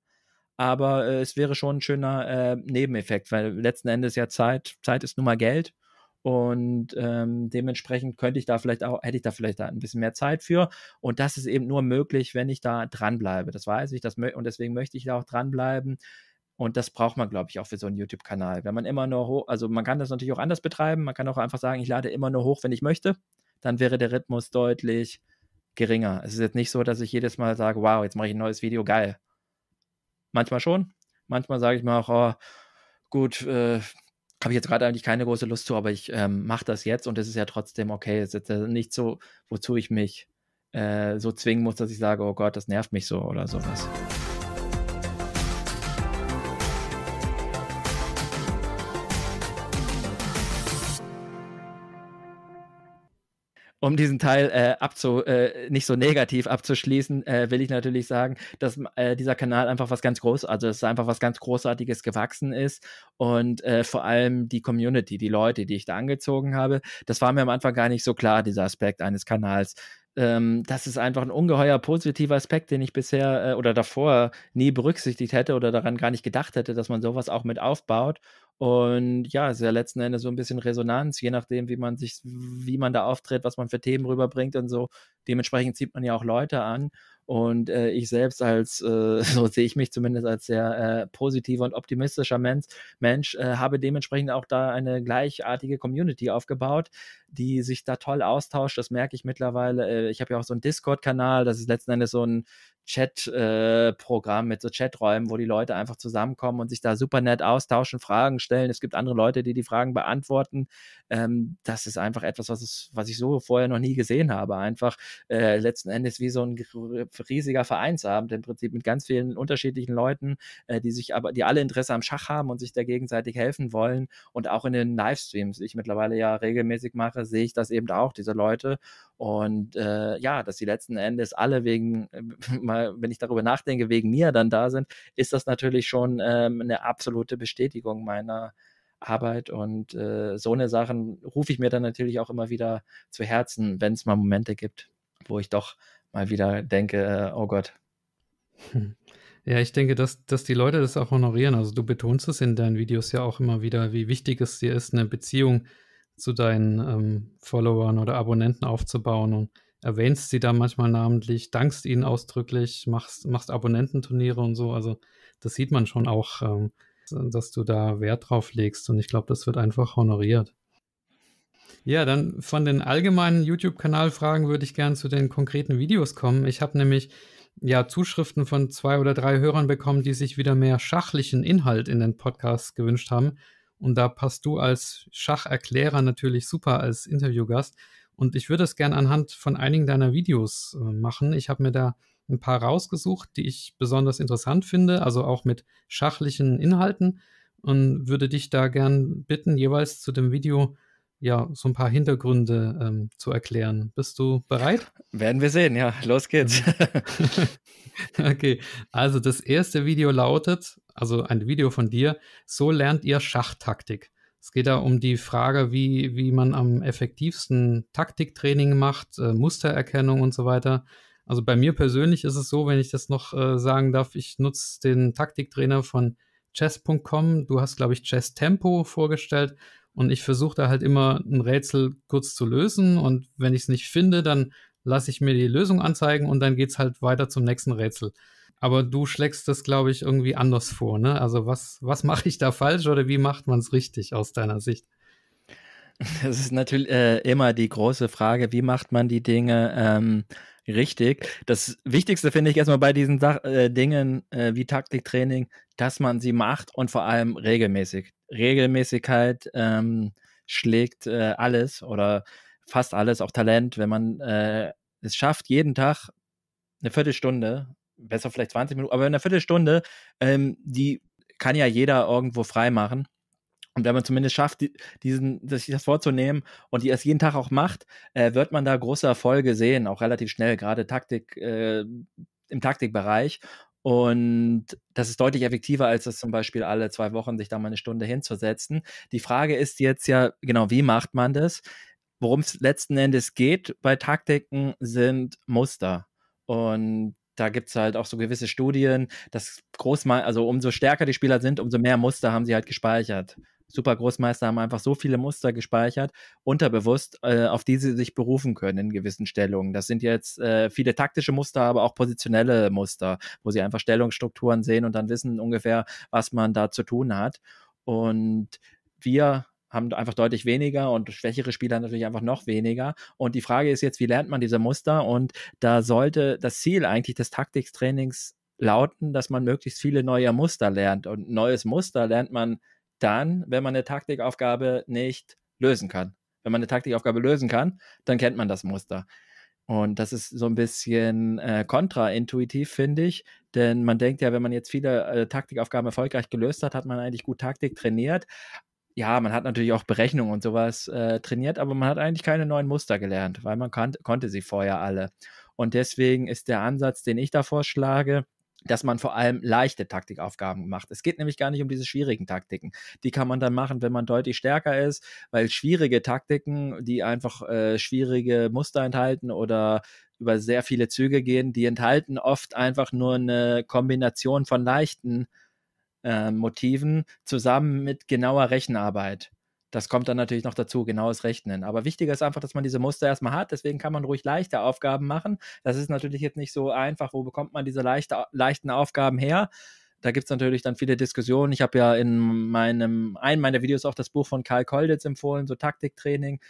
Aber äh, es wäre schon ein schöner äh, Nebeneffekt, weil letzten Endes ja Zeit, Zeit ist nun mal Geld. Und ähm, dementsprechend könnte ich da vielleicht auch, hätte ich da vielleicht da ein bisschen mehr Zeit für. Und das ist eben nur möglich, wenn ich da dranbleibe. Das weiß ich, das und deswegen möchte ich da auch dranbleiben. Und das braucht man, glaube ich, auch für so einen YouTube-Kanal. Wenn man immer nur hoch, also man kann das natürlich auch anders betreiben. Man kann auch einfach sagen, ich lade immer nur hoch, wenn ich möchte. Dann wäre der Rhythmus deutlich geringer. Es ist jetzt nicht so, dass ich jedes Mal sage, wow, jetzt mache ich ein neues Video, geil. Manchmal schon. Manchmal sage ich mir auch, oh, gut, äh, habe ich jetzt gerade eigentlich keine große Lust zu, aber ich ähm, mache das jetzt und es ist ja trotzdem okay. Es ist ja äh, nicht so, wozu ich mich äh, so zwingen muss, dass ich sage, oh Gott, das nervt mich so oder sowas. um diesen Teil äh, abzu, äh, nicht so negativ abzuschließen, äh, will ich natürlich sagen, dass äh, dieser Kanal einfach was ganz groß, also es einfach was ganz Großartiges gewachsen ist und äh, vor allem die Community, die Leute, die ich da angezogen habe, das war mir am Anfang gar nicht so klar, dieser Aspekt eines Kanals. Ähm, das ist einfach ein ungeheuer positiver Aspekt, den ich bisher äh, oder davor nie berücksichtigt hätte oder daran gar nicht gedacht hätte, dass man sowas auch mit aufbaut. Und ja, es ist ja letzten Endes so ein bisschen Resonanz, je nachdem, wie man sich, wie man da auftritt, was man für Themen rüberbringt und so. Dementsprechend zieht man ja auch Leute an. Und äh, ich selbst als, äh, so sehe ich mich zumindest als sehr äh, positiver und optimistischer Mensch, Mensch äh, habe dementsprechend auch da eine gleichartige Community aufgebaut, die sich da toll austauscht. Das merke ich mittlerweile. Äh, ich habe ja auch so einen Discord-Kanal, das ist letzten Endes so ein Chat-Programm äh, mit so Chaträumen, wo die Leute einfach zusammenkommen und sich da super nett austauschen, Fragen stellen. Es gibt andere Leute, die die Fragen beantworten. Ähm, das ist einfach etwas, was, es, was ich so vorher noch nie gesehen habe. Einfach letzten Endes wie so ein riesiger Vereinsabend im Prinzip mit ganz vielen unterschiedlichen Leuten, äh, die sich aber, die alle Interesse am Schach haben und sich da gegenseitig helfen wollen. Und auch in den Livestreams, die ich mittlerweile ja regelmäßig mache, sehe ich das eben auch, diese Leute. Und äh, ja, dass die letzten Endes alle wegen, äh, mal, wenn ich darüber nachdenke, wegen mir dann da sind, ist das natürlich schon ähm, eine absolute Bestätigung meiner Arbeit und äh, so eine Sachen rufe ich mir dann natürlich auch immer wieder zu Herzen, wenn es mal Momente gibt, wo ich doch mal wieder denke, äh, oh Gott. Ja, ich denke, dass, dass die Leute das auch honorieren. Also du betonst es in deinen Videos ja auch immer wieder, wie wichtig es dir ist, eine Beziehung zu deinen ähm, Followern oder Abonnenten aufzubauen und erwähnst sie da manchmal namentlich, dankst ihnen ausdrücklich, machst, machst Abonnententurniere und so. Also das sieht man schon auch, ähm, dass du da Wert drauf legst und ich glaube, das wird einfach honoriert. Ja, dann von den allgemeinen YouTube-Kanalfragen würde ich gern zu den konkreten Videos kommen. Ich habe nämlich ja Zuschriften von zwei oder drei Hörern bekommen, die sich wieder mehr schachlichen Inhalt in den Podcast gewünscht haben. Und da passt du als Schacherklärer natürlich super als Interviewgast. Und ich würde es gern anhand von einigen deiner Videos äh, machen. Ich habe mir da ein paar rausgesucht, die ich besonders interessant finde, also auch mit schachlichen Inhalten. Und würde dich da gern bitten, jeweils zu dem Video ja, so ein paar Hintergründe ähm, zu erklären. Bist du bereit? Werden wir sehen, ja. Los geht's. okay, also das erste Video lautet, also ein Video von dir, so lernt ihr Schachtaktik. Es geht da um die Frage, wie, wie man am effektivsten Taktiktraining macht, äh, Mustererkennung und so weiter. Also bei mir persönlich ist es so, wenn ich das noch äh, sagen darf, ich nutze den Taktiktrainer von chess.com. Du hast, glaube ich, Chess Tempo vorgestellt. Und ich versuche da halt immer ein Rätsel kurz zu lösen. Und wenn ich es nicht finde, dann lasse ich mir die Lösung anzeigen und dann geht es halt weiter zum nächsten Rätsel. Aber du schlägst das, glaube ich, irgendwie anders vor, ne? Also was, was mache ich da falsch oder wie macht man es richtig aus deiner Sicht? Das ist natürlich äh, immer die große Frage, wie macht man die Dinge ähm, richtig? Das Wichtigste finde ich erstmal bei diesen Sach äh, Dingen äh, wie Taktiktraining, dass man sie macht und vor allem regelmäßig. Regelmäßigkeit ähm, schlägt äh, alles oder fast alles, auch Talent, wenn man äh, es schafft, jeden Tag eine Viertelstunde, besser vielleicht 20 Minuten, aber eine Viertelstunde, ähm, die kann ja jeder irgendwo frei machen. Und wenn man zumindest schafft, diesen, sich das vorzunehmen und die es jeden Tag auch macht, äh, wird man da große Erfolge sehen, auch relativ schnell, gerade Taktik, äh, im Taktikbereich. Und das ist deutlich effektiver, als es zum Beispiel alle zwei Wochen sich da mal eine Stunde hinzusetzen. Die Frage ist jetzt ja, genau, wie macht man das? Worum es letzten Endes geht bei Taktiken sind Muster. Und da gibt es halt auch so gewisse Studien, dass groß also umso stärker die Spieler sind, umso mehr Muster haben sie halt gespeichert. Supergroßmeister haben einfach so viele Muster gespeichert, unterbewusst, äh, auf die sie sich berufen können in gewissen Stellungen. Das sind jetzt äh, viele taktische Muster, aber auch positionelle Muster, wo sie einfach Stellungsstrukturen sehen und dann wissen ungefähr, was man da zu tun hat. Und wir haben einfach deutlich weniger und schwächere Spieler natürlich einfach noch weniger. Und die Frage ist jetzt, wie lernt man diese Muster? Und da sollte das Ziel eigentlich des Taktiktrainings lauten, dass man möglichst viele neue Muster lernt. Und neues Muster lernt man dann, wenn man eine Taktikaufgabe nicht lösen kann. Wenn man eine Taktikaufgabe lösen kann, dann kennt man das Muster. Und das ist so ein bisschen äh, kontraintuitiv, finde ich. Denn man denkt ja, wenn man jetzt viele äh, Taktikaufgaben erfolgreich gelöst hat, hat man eigentlich gut Taktik trainiert. Ja, man hat natürlich auch Berechnungen und sowas äh, trainiert, aber man hat eigentlich keine neuen Muster gelernt, weil man kan konnte sie vorher alle. Und deswegen ist der Ansatz, den ich da vorschlage, dass man vor allem leichte Taktikaufgaben macht. Es geht nämlich gar nicht um diese schwierigen Taktiken. Die kann man dann machen, wenn man deutlich stärker ist, weil schwierige Taktiken, die einfach äh, schwierige Muster enthalten oder über sehr viele Züge gehen, die enthalten oft einfach nur eine Kombination von leichten äh, Motiven zusammen mit genauer Rechenarbeit. Das kommt dann natürlich noch dazu, genaues Rechnen. Aber wichtiger ist einfach, dass man diese Muster erstmal hat. Deswegen kann man ruhig leichte Aufgaben machen. Das ist natürlich jetzt nicht so einfach. Wo bekommt man diese leichte, leichten Aufgaben her? da gibt es natürlich dann viele Diskussionen. Ich habe ja in meinem, einem meiner Videos auch das Buch von Karl Kolditz empfohlen, so Taktiktraining.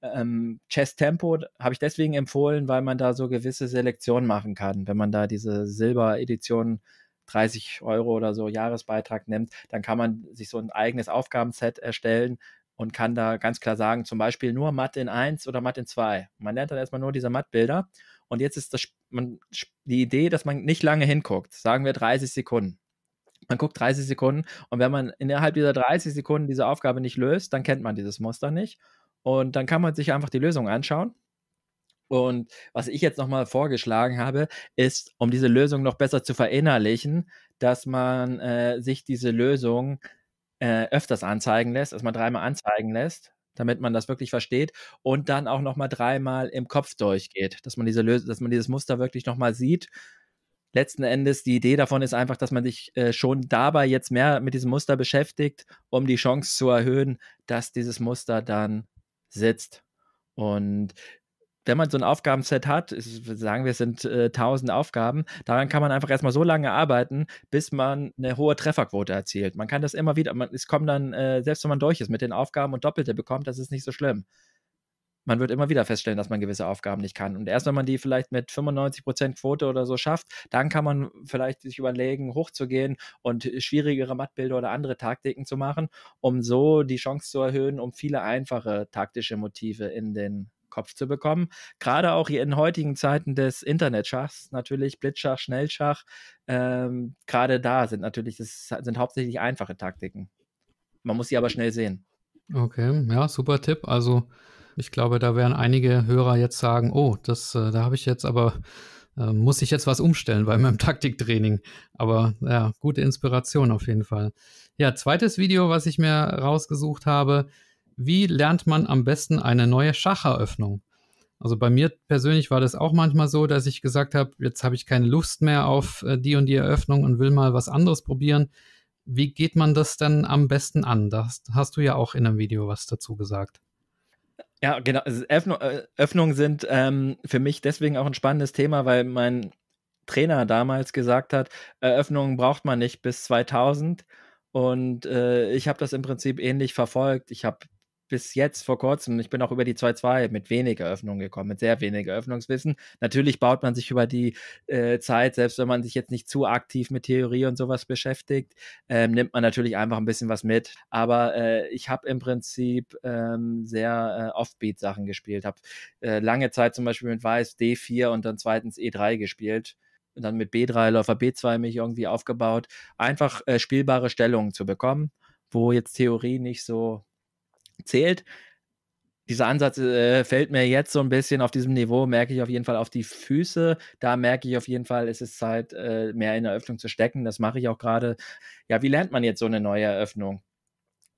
Ähm, Chess Tempo habe ich deswegen empfohlen, weil man da so gewisse Selektionen machen kann. Wenn man da diese Silberedition 30 Euro oder so Jahresbeitrag nimmt, dann kann man sich so ein eigenes Aufgabenset erstellen, und kann da ganz klar sagen, zum Beispiel nur Mathe in 1 oder Mathe in 2. Man lernt dann erstmal nur diese Matt-Bilder. und jetzt ist das, man, die Idee, dass man nicht lange hinguckt, sagen wir 30 Sekunden. Man guckt 30 Sekunden und wenn man innerhalb dieser 30 Sekunden diese Aufgabe nicht löst, dann kennt man dieses Muster nicht und dann kann man sich einfach die Lösung anschauen. Und was ich jetzt nochmal vorgeschlagen habe, ist, um diese Lösung noch besser zu verinnerlichen, dass man äh, sich diese Lösung äh, öfters anzeigen lässt, dass man dreimal anzeigen lässt, damit man das wirklich versteht und dann auch nochmal dreimal im Kopf durchgeht, dass man, diese dass man dieses Muster wirklich nochmal sieht. Letzten Endes, die Idee davon ist einfach, dass man sich äh, schon dabei jetzt mehr mit diesem Muster beschäftigt, um die Chance zu erhöhen, dass dieses Muster dann sitzt. Und wenn man so ein Aufgabenset hat, ist, sagen wir, es sind äh, 1000 Aufgaben, daran kann man einfach erstmal so lange arbeiten, bis man eine hohe Trefferquote erzielt. Man kann das immer wieder, man, es kommen dann, äh, selbst wenn man durch ist mit den Aufgaben und Doppelte bekommt, das ist nicht so schlimm. Man wird immer wieder feststellen, dass man gewisse Aufgaben nicht kann. Und erst wenn man die vielleicht mit 95% Quote oder so schafft, dann kann man vielleicht sich überlegen, hochzugehen und schwierigere Mattbilder oder andere Taktiken zu machen, um so die Chance zu erhöhen, um viele einfache taktische Motive in den Kopf zu bekommen. Gerade auch in heutigen Zeiten des Internetschachs, natürlich Blitzschach, Schnellschach, ähm, gerade da sind natürlich, das sind hauptsächlich einfache Taktiken. Man muss sie aber schnell sehen. Okay, ja, super Tipp. Also ich glaube, da werden einige Hörer jetzt sagen, oh, das, äh, da habe ich jetzt aber, äh, muss ich jetzt was umstellen bei meinem Taktiktraining. Aber ja, gute Inspiration auf jeden Fall. Ja, zweites Video, was ich mir rausgesucht habe, wie lernt man am besten eine neue Schacheröffnung? Also bei mir persönlich war das auch manchmal so, dass ich gesagt habe, jetzt habe ich keine Lust mehr auf äh, die und die Eröffnung und will mal was anderes probieren. Wie geht man das denn am besten an? Das hast du ja auch in einem Video was dazu gesagt. Ja, genau. Also äh, Öffnungen sind ähm, für mich deswegen auch ein spannendes Thema, weil mein Trainer damals gesagt hat, Eröffnungen braucht man nicht bis 2000. Und äh, ich habe das im Prinzip ähnlich verfolgt. Ich habe bis jetzt vor kurzem, ich bin auch über die 2-2 mit wenig Eröffnung gekommen, mit sehr wenig Eröffnungswissen. Natürlich baut man sich über die äh, Zeit, selbst wenn man sich jetzt nicht zu aktiv mit Theorie und sowas beschäftigt, ähm, nimmt man natürlich einfach ein bisschen was mit. Aber äh, ich habe im Prinzip ähm, sehr äh, Offbeat-Sachen gespielt, habe äh, lange Zeit zum Beispiel mit Weiß D4 und dann zweitens E3 gespielt. Und dann mit B3 Läufer B2 mich irgendwie aufgebaut, einfach äh, spielbare Stellungen zu bekommen, wo jetzt Theorie nicht so zählt. Dieser Ansatz äh, fällt mir jetzt so ein bisschen auf diesem Niveau, merke ich auf jeden Fall auf die Füße. Da merke ich auf jeden Fall, es ist Zeit, äh, mehr in Eröffnung zu stecken. Das mache ich auch gerade. Ja, wie lernt man jetzt so eine neue Eröffnung?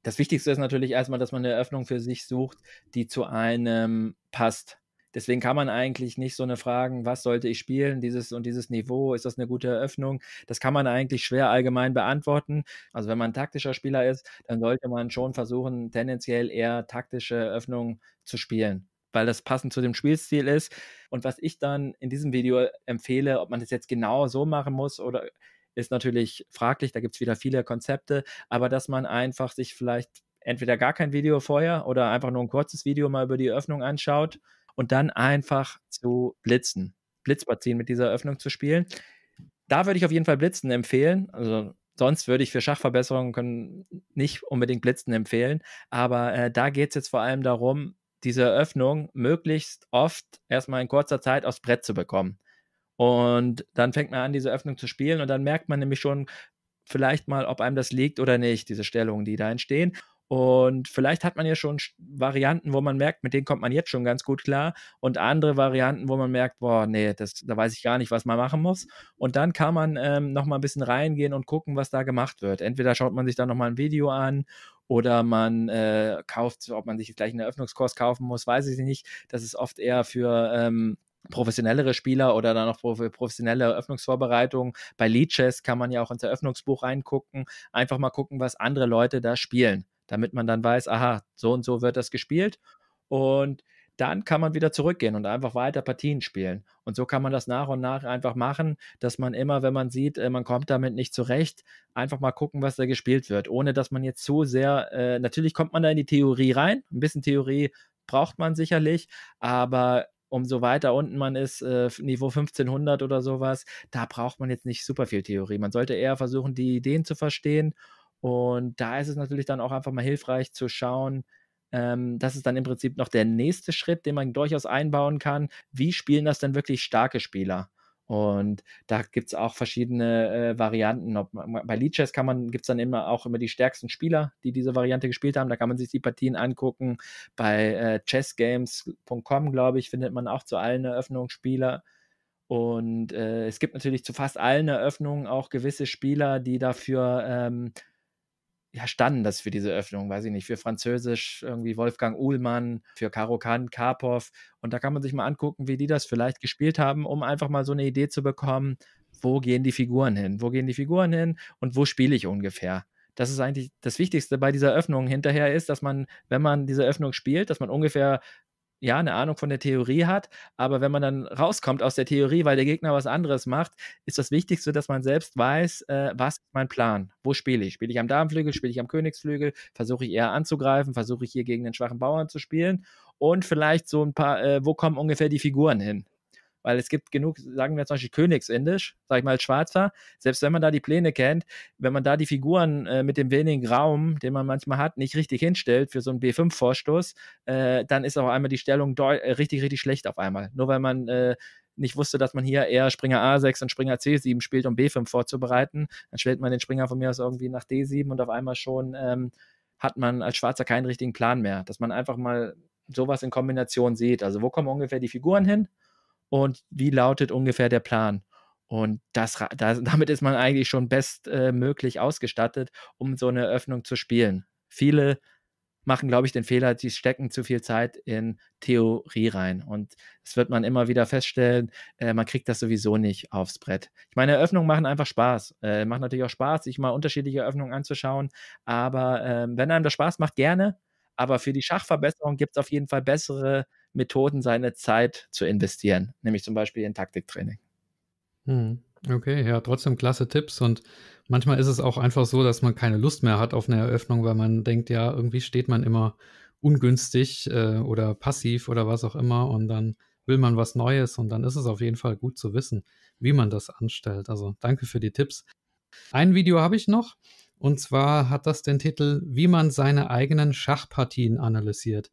Das Wichtigste ist natürlich erstmal, dass man eine Eröffnung für sich sucht, die zu einem passt. Deswegen kann man eigentlich nicht so eine Fragen, was sollte ich spielen, dieses und dieses Niveau, ist das eine gute Eröffnung? Das kann man eigentlich schwer allgemein beantworten. Also wenn man ein taktischer Spieler ist, dann sollte man schon versuchen, tendenziell eher taktische Eröffnungen zu spielen weil das passend zu dem Spielstil ist. Und was ich dann in diesem Video empfehle, ob man das jetzt genau so machen muss oder ist natürlich fraglich, da gibt es wieder viele Konzepte, aber dass man einfach sich vielleicht entweder gar kein Video vorher oder einfach nur ein kurzes Video mal über die Eröffnung anschaut und dann einfach zu blitzen. Blitzpartien mit dieser Öffnung zu spielen. Da würde ich auf jeden Fall Blitzen empfehlen. Also sonst würde ich für Schachverbesserungen können nicht unbedingt Blitzen empfehlen. Aber äh, da geht es jetzt vor allem darum, diese Öffnung möglichst oft erstmal in kurzer Zeit aufs Brett zu bekommen. Und dann fängt man an, diese Öffnung zu spielen und dann merkt man nämlich schon vielleicht mal, ob einem das liegt oder nicht, diese Stellungen, die da entstehen. Und vielleicht hat man ja schon Varianten, wo man merkt, mit denen kommt man jetzt schon ganz gut klar. Und andere Varianten, wo man merkt, boah, nee, das, da weiß ich gar nicht, was man machen muss. Und dann kann man ähm, nochmal ein bisschen reingehen und gucken, was da gemacht wird. Entweder schaut man sich da nochmal ein Video an oder man äh, kauft, ob man sich gleich einen Eröffnungskurs kaufen muss, weiß ich nicht. Das ist oft eher für. Ähm, professionellere Spieler oder dann auch professionelle Eröffnungsvorbereitungen. Bei Lead Chess kann man ja auch ins Eröffnungsbuch reingucken, einfach mal gucken, was andere Leute da spielen damit man dann weiß, aha, so und so wird das gespielt. Und dann kann man wieder zurückgehen und einfach weiter Partien spielen. Und so kann man das nach und nach einfach machen, dass man immer, wenn man sieht, äh, man kommt damit nicht zurecht, einfach mal gucken, was da gespielt wird, ohne dass man jetzt zu sehr, äh, natürlich kommt man da in die Theorie rein, ein bisschen Theorie braucht man sicherlich, aber umso weiter unten man ist, äh, Niveau 1500 oder sowas, da braucht man jetzt nicht super viel Theorie. Man sollte eher versuchen, die Ideen zu verstehen und da ist es natürlich dann auch einfach mal hilfreich zu schauen, ähm, das ist dann im Prinzip noch der nächste Schritt, den man durchaus einbauen kann. Wie spielen das denn wirklich starke Spieler? Und da gibt es auch verschiedene äh, Varianten. Ob, bei Lead Chess kann man, gibt es dann immer auch immer die stärksten Spieler, die diese Variante gespielt haben. Da kann man sich die Partien angucken. Bei äh, chessgames.com, glaube ich, findet man auch zu allen Eröffnungen Spieler. Und äh, es gibt natürlich zu fast allen Eröffnungen auch gewisse Spieler, die dafür ähm, ja, standen das für diese Öffnung, weiß ich nicht, für Französisch irgendwie Wolfgang Uhlmann, für Karo Kant, Karpov. Und da kann man sich mal angucken, wie die das vielleicht gespielt haben, um einfach mal so eine Idee zu bekommen, wo gehen die Figuren hin? Wo gehen die Figuren hin und wo spiele ich ungefähr? Das ist eigentlich das Wichtigste bei dieser Öffnung hinterher ist, dass man, wenn man diese Öffnung spielt, dass man ungefähr ja, eine Ahnung von der Theorie hat, aber wenn man dann rauskommt aus der Theorie, weil der Gegner was anderes macht, ist das Wichtigste, dass man selbst weiß, äh, was ist mein Plan? Wo spiele ich? Spiele ich am Damenflügel? Spiele ich am Königsflügel? Versuche ich eher anzugreifen? Versuche ich hier gegen den schwachen Bauern zu spielen? Und vielleicht so ein paar, äh, wo kommen ungefähr die Figuren hin? Weil es gibt genug, sagen wir zum Beispiel Königsindisch, sag ich mal als Schwarzer, selbst wenn man da die Pläne kennt, wenn man da die Figuren äh, mit dem wenigen Raum, den man manchmal hat, nicht richtig hinstellt für so einen B5-Vorstoß, äh, dann ist auch einmal die Stellung äh, richtig, richtig schlecht auf einmal. Nur weil man äh, nicht wusste, dass man hier eher Springer A6 und Springer C7 spielt, um B5 vorzubereiten, dann stellt man den Springer von mir aus irgendwie nach D7 und auf einmal schon ähm, hat man als Schwarzer keinen richtigen Plan mehr. Dass man einfach mal sowas in Kombination sieht. Also wo kommen ungefähr die Figuren hin? und wie lautet ungefähr der Plan. Und das, das damit ist man eigentlich schon bestmöglich äh, ausgestattet, um so eine Eröffnung zu spielen. Viele machen, glaube ich, den Fehler, sie stecken zu viel Zeit in Theorie rein. Und das wird man immer wieder feststellen, äh, man kriegt das sowieso nicht aufs Brett. Ich meine, Eröffnungen machen einfach Spaß. Äh, macht natürlich auch Spaß, sich mal unterschiedliche Eröffnungen anzuschauen. Aber äh, wenn einem das Spaß macht, gerne. Aber für die Schachverbesserung gibt es auf jeden Fall bessere Methoden seine Zeit zu investieren, nämlich zum Beispiel in Taktiktraining. Hm, okay, ja, trotzdem klasse Tipps und manchmal ist es auch einfach so, dass man keine Lust mehr hat auf eine Eröffnung, weil man denkt, ja, irgendwie steht man immer ungünstig äh, oder passiv oder was auch immer und dann will man was Neues und dann ist es auf jeden Fall gut zu wissen, wie man das anstellt. Also danke für die Tipps. Ein Video habe ich noch und zwar hat das den Titel, wie man seine eigenen Schachpartien analysiert.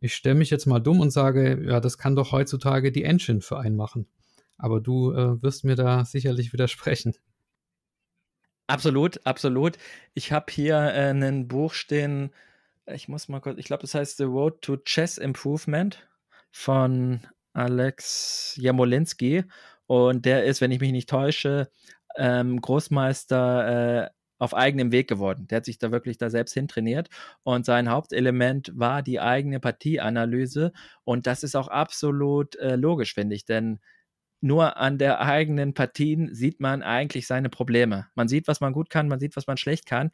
Ich stelle mich jetzt mal dumm und sage, ja, das kann doch heutzutage die Engine für einen machen. Aber du äh, wirst mir da sicherlich widersprechen. Absolut, absolut. Ich habe hier äh, ein Buch stehen, ich muss mal kurz, ich glaube, das heißt The Road to Chess Improvement von Alex Jamolinski. Und der ist, wenn ich mich nicht täusche, ähm, Großmeister äh, auf eigenem Weg geworden. Der hat sich da wirklich da selbst hintrainiert und sein Hauptelement war die eigene Partieanalyse und das ist auch absolut äh, logisch, finde ich, denn nur an der eigenen Partien sieht man eigentlich seine Probleme. Man sieht, was man gut kann, man sieht, was man schlecht kann.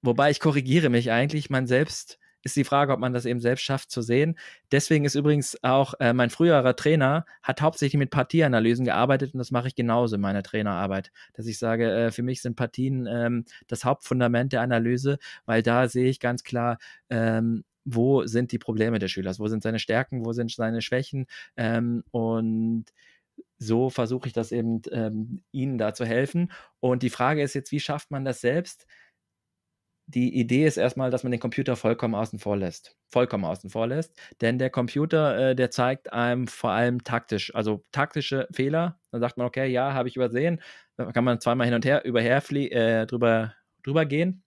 Wobei ich korrigiere mich eigentlich, man selbst ist die Frage, ob man das eben selbst schafft zu sehen. Deswegen ist übrigens auch äh, mein früherer Trainer hat hauptsächlich mit Partieanalysen gearbeitet und das mache ich genauso in meiner Trainerarbeit, dass ich sage, äh, für mich sind Partien ähm, das Hauptfundament der Analyse, weil da sehe ich ganz klar, ähm, wo sind die Probleme des Schülers, wo sind seine Stärken, wo sind seine Schwächen ähm, und so versuche ich das eben, ähm, Ihnen da zu helfen. Und die Frage ist jetzt, wie schafft man das selbst? die Idee ist erstmal, dass man den Computer vollkommen außen vor lässt. Vollkommen außen vor lässt. Denn der Computer, äh, der zeigt einem vor allem taktisch, also taktische Fehler. Dann sagt man, okay, ja, habe ich übersehen. Dann kann man zweimal hin und her überher äh, drüber, drüber gehen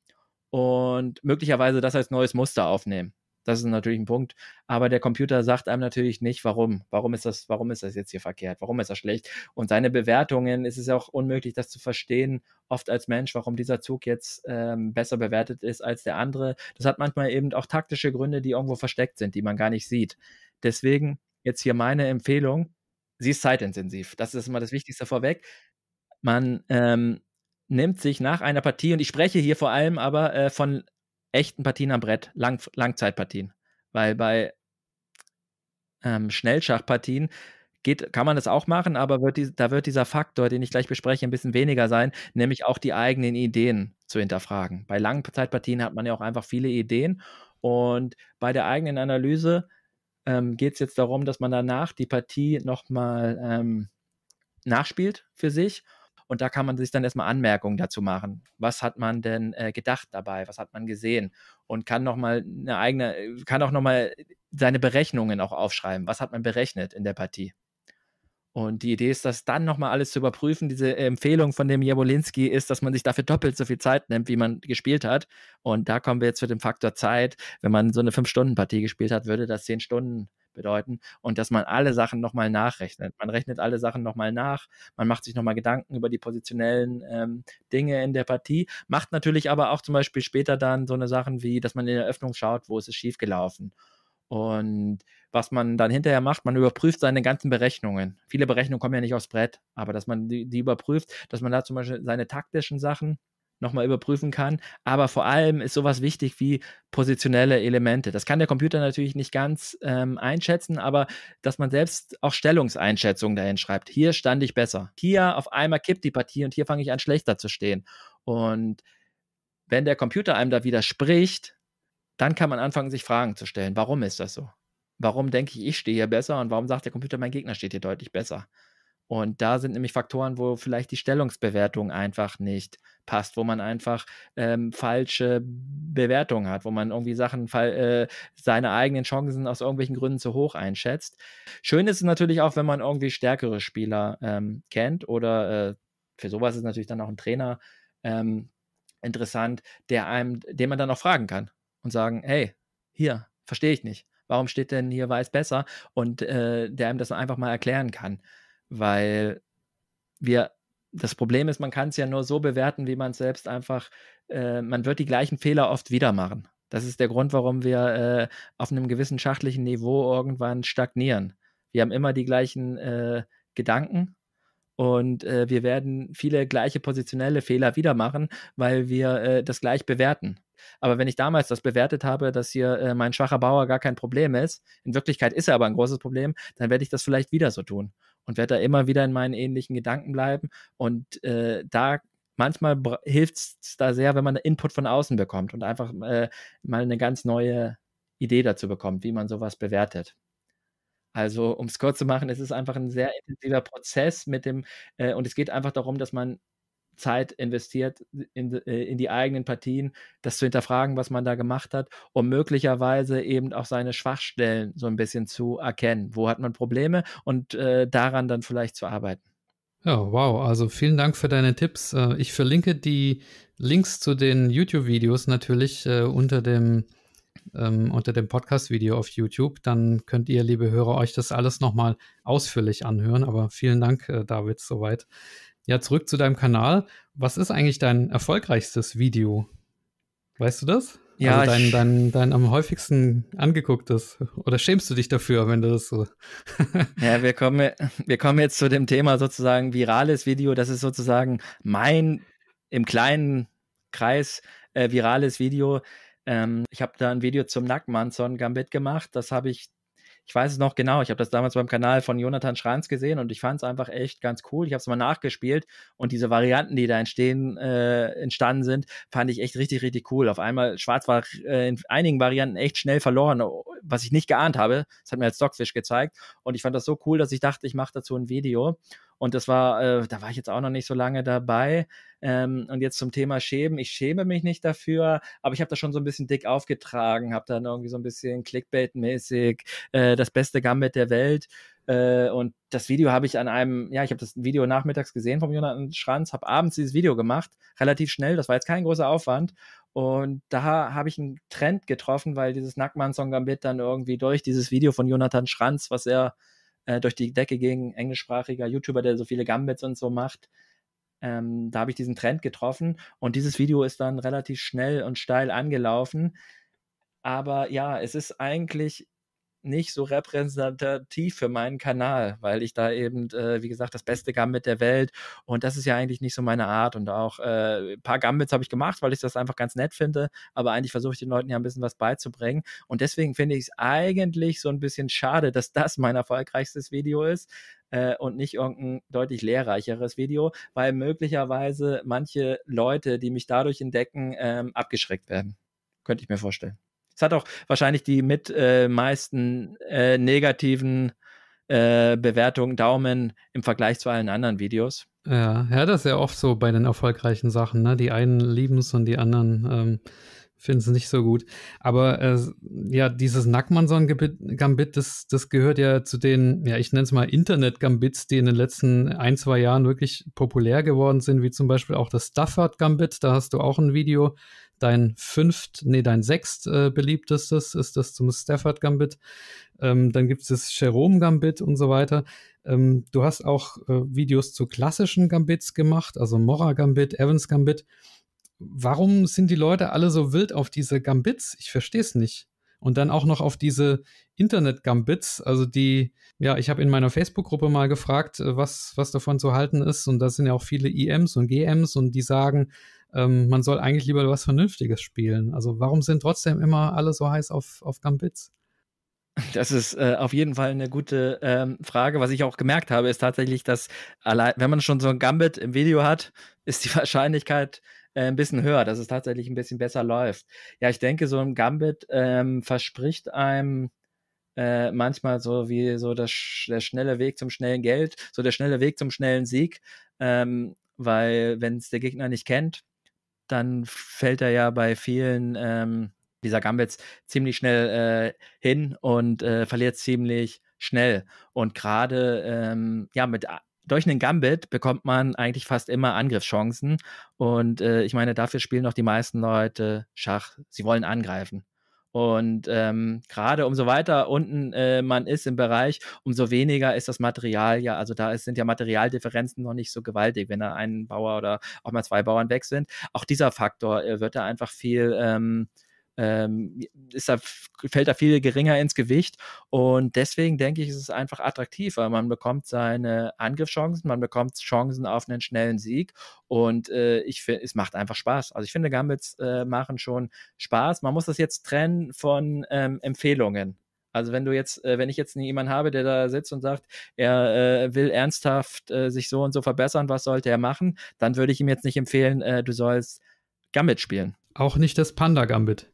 und möglicherweise das als neues Muster aufnehmen. Das ist natürlich ein Punkt. Aber der Computer sagt einem natürlich nicht, warum. Warum ist das, warum ist das jetzt hier verkehrt? Warum ist das schlecht? Und seine Bewertungen es ist es auch unmöglich, das zu verstehen, oft als Mensch, warum dieser Zug jetzt ähm, besser bewertet ist als der andere. Das hat manchmal eben auch taktische Gründe, die irgendwo versteckt sind, die man gar nicht sieht. Deswegen jetzt hier meine Empfehlung. Sie ist zeitintensiv. Das ist immer das Wichtigste vorweg. Man ähm, nimmt sich nach einer Partie, und ich spreche hier vor allem aber äh, von echten Partien am Brett, Lang Langzeitpartien. Weil bei ähm, Schnellschachpartien geht, kann man das auch machen, aber wird die, da wird dieser Faktor, den ich gleich bespreche, ein bisschen weniger sein, nämlich auch die eigenen Ideen zu hinterfragen. Bei Langzeitpartien hat man ja auch einfach viele Ideen und bei der eigenen Analyse ähm, geht es jetzt darum, dass man danach die Partie nochmal ähm, nachspielt für sich und da kann man sich dann erstmal Anmerkungen dazu machen. Was hat man denn äh, gedacht dabei? Was hat man gesehen? Und kann nochmal eine eigene, äh, kann auch nochmal seine Berechnungen auch aufschreiben. Was hat man berechnet in der Partie? Und die Idee ist, das dann nochmal alles zu überprüfen. Diese Empfehlung von dem Jabolinski ist, dass man sich dafür doppelt so viel Zeit nimmt, wie man gespielt hat. Und da kommen wir jetzt zu dem Faktor Zeit. Wenn man so eine Fünf-Stunden-Partie gespielt hat, würde das zehn Stunden bedeuten und dass man alle Sachen nochmal nachrechnet. Man rechnet alle Sachen nochmal nach, man macht sich nochmal Gedanken über die positionellen ähm, Dinge in der Partie, macht natürlich aber auch zum Beispiel später dann so eine Sachen wie, dass man in der Öffnung schaut, wo ist es schiefgelaufen. Und was man dann hinterher macht, man überprüft seine ganzen Berechnungen. Viele Berechnungen kommen ja nicht aufs Brett, aber dass man die, die überprüft, dass man da zum Beispiel seine taktischen Sachen nochmal überprüfen kann. Aber vor allem ist sowas wichtig wie positionelle Elemente. Das kann der Computer natürlich nicht ganz ähm, einschätzen, aber dass man selbst auch Stellungseinschätzungen dahin schreibt. Hier stand ich besser. Hier auf einmal kippt die Partie und hier fange ich an, schlechter zu stehen. Und wenn der Computer einem da widerspricht, dann kann man anfangen, sich Fragen zu stellen. Warum ist das so? Warum denke ich, ich stehe hier besser und warum sagt der Computer, mein Gegner steht hier deutlich besser? Und da sind nämlich Faktoren, wo vielleicht die Stellungsbewertung einfach nicht passt, wo man einfach ähm, falsche Bewertungen hat, wo man irgendwie Sachen, äh, seine eigenen Chancen aus irgendwelchen Gründen zu hoch einschätzt. Schön ist es natürlich auch, wenn man irgendwie stärkere Spieler ähm, kennt oder äh, für sowas ist natürlich dann auch ein Trainer ähm, interessant, der einem, den man dann auch fragen kann und sagen, hey, hier, verstehe ich nicht. Warum steht denn hier weiß besser? Und äh, der einem das einfach mal erklären kann weil wir das Problem ist, man kann es ja nur so bewerten, wie man es selbst einfach, äh, man wird die gleichen Fehler oft wieder machen. Das ist der Grund, warum wir äh, auf einem gewissen schachlichen Niveau irgendwann stagnieren. Wir haben immer die gleichen äh, Gedanken und äh, wir werden viele gleiche positionelle Fehler wieder machen, weil wir äh, das gleich bewerten. Aber wenn ich damals das bewertet habe, dass hier äh, mein schwacher Bauer gar kein Problem ist, in Wirklichkeit ist er aber ein großes Problem, dann werde ich das vielleicht wieder so tun und werde da immer wieder in meinen ähnlichen Gedanken bleiben. Und äh, da manchmal hilft es da sehr, wenn man Input von außen bekommt und einfach äh, mal eine ganz neue Idee dazu bekommt, wie man sowas bewertet. Also, um es kurz zu machen, es ist einfach ein sehr intensiver Prozess mit dem, äh, und es geht einfach darum, dass man Zeit investiert in, äh, in die eigenen Partien, das zu hinterfragen, was man da gemacht hat, um möglicherweise eben auch seine Schwachstellen so ein bisschen zu erkennen. Wo hat man Probleme und äh, daran dann vielleicht zu arbeiten. Ja, wow. Also vielen Dank für deine Tipps. Äh, ich verlinke die Links zu den YouTube-Videos natürlich äh, unter dem ähm, unter dem Podcast-Video auf YouTube. Dann könnt ihr, liebe Hörer, euch das alles nochmal ausführlich anhören. Aber vielen Dank, äh, David, soweit. Ja, zurück zu deinem Kanal. Was ist eigentlich dein erfolgreichstes Video? Weißt du das? Ja. Also dein, dein, dein am häufigsten angegucktes. Oder schämst du dich dafür, wenn du das so. ja, wir kommen, wir kommen jetzt zu dem Thema sozusagen virales Video. Das ist sozusagen mein im kleinen Kreis äh, virales Video. Ähm, ich habe da ein Video zum Nacktmanson Gambit gemacht. Das habe ich ich weiß es noch genau, ich habe das damals beim Kanal von Jonathan Schranz gesehen und ich fand es einfach echt ganz cool. Ich habe es mal nachgespielt und diese Varianten, die da entstehen, äh, entstanden sind, fand ich echt richtig, richtig cool. Auf einmal, Schwarz war äh, in einigen Varianten echt schnell verloren, was ich nicht geahnt habe. Das hat mir als Dogfish gezeigt. Und ich fand das so cool, dass ich dachte, ich mache dazu ein Video. Und das war, äh, da war ich jetzt auch noch nicht so lange dabei. Ähm, und jetzt zum Thema Schämen. Ich schäme mich nicht dafür, aber ich habe das schon so ein bisschen dick aufgetragen, habe dann irgendwie so ein bisschen Clickbait-mäßig äh, das beste Gambit der Welt. Äh, und das Video habe ich an einem, ja, ich habe das Video nachmittags gesehen vom Jonathan Schranz, habe abends dieses Video gemacht, relativ schnell. Das war jetzt kein großer Aufwand. Und da habe ich einen Trend getroffen, weil dieses Nackmann-Song-Gambit dann irgendwie durch dieses Video von Jonathan Schranz, was er äh, durch die Decke ging, englischsprachiger YouTuber, der so viele Gambits und so macht, ähm, da habe ich diesen Trend getroffen. Und dieses Video ist dann relativ schnell und steil angelaufen. Aber ja, es ist eigentlich nicht so repräsentativ für meinen Kanal, weil ich da eben, äh, wie gesagt, das beste Gambit der Welt und das ist ja eigentlich nicht so meine Art und auch äh, ein paar Gambits habe ich gemacht, weil ich das einfach ganz nett finde, aber eigentlich versuche ich den Leuten ja ein bisschen was beizubringen und deswegen finde ich es eigentlich so ein bisschen schade, dass das mein erfolgreichstes Video ist, äh, und nicht irgendein deutlich lehrreicheres Video, weil möglicherweise manche Leute, die mich dadurch entdecken, ähm, abgeschreckt werden. Könnte ich mir vorstellen. Es hat auch wahrscheinlich die mit äh, meisten äh, negativen äh, Bewertungen, Daumen im Vergleich zu allen anderen Videos. Ja, ja, das ist ja oft so bei den erfolgreichen Sachen. Ne? Die einen lieben es und die anderen ähm, finden es nicht so gut. Aber äh, ja, dieses Nackmannson-Gambit, das, das gehört ja zu den, ja, ich nenne es mal Internet-Gambits, die in den letzten ein, zwei Jahren wirklich populär geworden sind, wie zum Beispiel auch das Stafford-Gambit. Da hast du auch ein Video Dein fünft, nee, dein sechst äh, beliebtestes ist das zum Stafford Gambit. Ähm, dann gibt es das Jerome Gambit und so weiter. Ähm, du hast auch äh, Videos zu klassischen Gambits gemacht, also Mora Gambit, Evans Gambit. Warum sind die Leute alle so wild auf diese Gambits? Ich verstehe es nicht. Und dann auch noch auf diese Internet-Gambits, also die, ja, ich habe in meiner Facebook-Gruppe mal gefragt, äh, was, was davon zu halten ist. Und da sind ja auch viele EMs und GMs und die sagen, ähm, man soll eigentlich lieber was Vernünftiges spielen. Also warum sind trotzdem immer alle so heiß auf, auf Gambits? Das ist äh, auf jeden Fall eine gute ähm, Frage. Was ich auch gemerkt habe, ist tatsächlich, dass allein, wenn man schon so ein Gambit im Video hat, ist die Wahrscheinlichkeit äh, ein bisschen höher, dass es tatsächlich ein bisschen besser läuft. Ja, ich denke, so ein Gambit ähm, verspricht einem äh, manchmal so wie so das, der schnelle Weg zum schnellen Geld, so der schnelle Weg zum schnellen Sieg, ähm, weil wenn es der Gegner nicht kennt, dann fällt er ja bei vielen ähm, dieser Gambits ziemlich schnell äh, hin und äh, verliert ziemlich schnell. Und gerade ähm, ja, mit durch einen Gambit bekommt man eigentlich fast immer Angriffschancen. Und äh, ich meine, dafür spielen noch die meisten Leute Schach. Sie wollen angreifen. Und ähm, gerade umso weiter unten äh, man ist im Bereich, umso weniger ist das Material ja, also da ist, sind ja Materialdifferenzen noch nicht so gewaltig, wenn da ein Bauer oder auch mal zwei Bauern weg sind. Auch dieser Faktor äh, wird da einfach viel ähm, ähm, ist da, fällt da viel geringer ins Gewicht. Und deswegen denke ich, ist es einfach attraktiver. Man bekommt seine Angriffschancen, man bekommt Chancen auf einen schnellen Sieg. Und äh, ich finde, es macht einfach Spaß. Also ich finde, Gambits äh, machen schon Spaß. Man muss das jetzt trennen von ähm, Empfehlungen. Also wenn du jetzt, äh, wenn ich jetzt jemanden habe, der da sitzt und sagt, er äh, will ernsthaft äh, sich so und so verbessern, was sollte er machen, dann würde ich ihm jetzt nicht empfehlen, äh, du sollst Gambit spielen. Auch nicht das Panda Gambit.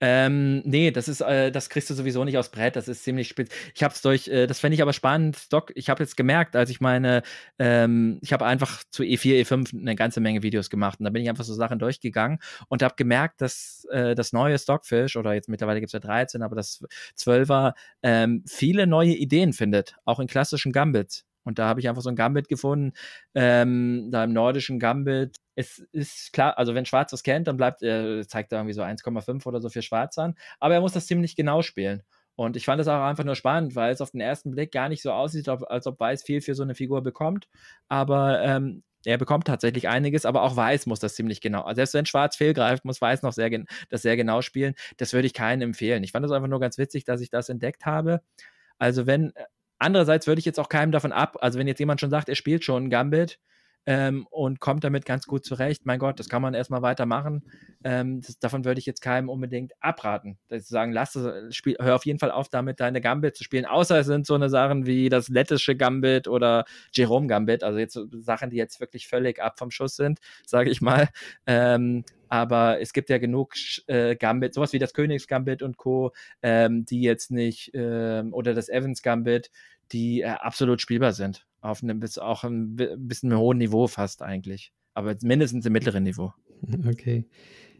Ähm, nee, das ist, äh, das kriegst du sowieso nicht aus Brett, das ist ziemlich spitz. Ich hab's durch, äh, das fände ich aber spannend, Doc. Ich habe jetzt gemerkt, als ich meine, ähm, ich habe einfach zu E4, E5 eine ganze Menge Videos gemacht und da bin ich einfach so Sachen durchgegangen und habe gemerkt, dass äh, das neue Stockfish, oder jetzt mittlerweile gibt's ja 13, aber das 12er, ähm, viele neue Ideen findet, auch in klassischen Gambits. Und da habe ich einfach so ein Gambit gefunden, ähm, da im nordischen Gambit. Es ist klar, also wenn Schwarz was kennt, dann bleibt, er äh, zeigt er irgendwie so 1,5 oder so für Schwarz an. Aber er muss das ziemlich genau spielen. Und ich fand das auch einfach nur spannend, weil es auf den ersten Blick gar nicht so aussieht, als ob Weiß viel für so eine Figur bekommt. Aber ähm, er bekommt tatsächlich einiges, aber auch Weiß muss das ziemlich genau. Also selbst wenn Schwarz fehlgreift, muss Weiß noch sehr das sehr genau spielen. Das würde ich keinen empfehlen. Ich fand das einfach nur ganz witzig, dass ich das entdeckt habe. Also wenn Andererseits würde ich jetzt auch keinem davon ab, also wenn jetzt jemand schon sagt, er spielt schon Gambit, ähm, und kommt damit ganz gut zurecht. Mein Gott, das kann man erstmal weitermachen. Ähm, das, davon würde ich jetzt keinem unbedingt abraten. Zu sagen, lass das, äh, spiel, hör auf jeden Fall auf, damit deine Gambit zu spielen. Außer es sind so eine Sachen wie das lettische Gambit oder Jerome Gambit, also jetzt Sachen, die jetzt wirklich völlig ab vom Schuss sind, sage ich mal. Ähm, aber es gibt ja genug äh, Gambit, sowas wie das Königs Gambit und Co., ähm, die jetzt nicht, ähm, oder das Evans Gambit, die äh, absolut spielbar sind. Auf einem bis auch ein bisschen hohen Niveau fast eigentlich. Aber mindestens im mittleren Niveau. Hm, okay.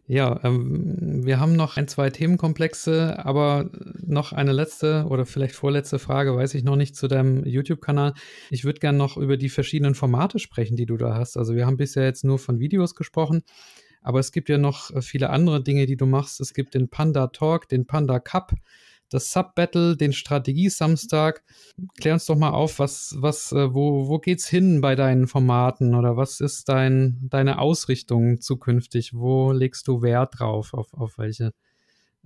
Ja, ähm, wir haben noch ein, zwei Themenkomplexe, aber noch eine letzte oder vielleicht vorletzte Frage, weiß ich noch nicht, zu deinem YouTube-Kanal. Ich würde gerne noch über die verschiedenen Formate sprechen, die du da hast. Also wir haben bisher jetzt nur von Videos gesprochen, aber es gibt ja noch äh, viele andere Dinge, die du machst. Es gibt den Panda Talk, den Panda Cup, das Sub-Battle, den Strategie-Samstag. Klär uns doch mal auf, was, was, äh, wo, wo geht's hin bei deinen Formaten oder was ist dein, deine Ausrichtung zukünftig? Wo legst du Wert drauf? Auf, auf welche,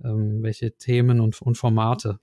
ähm, welche Themen und, und Formate?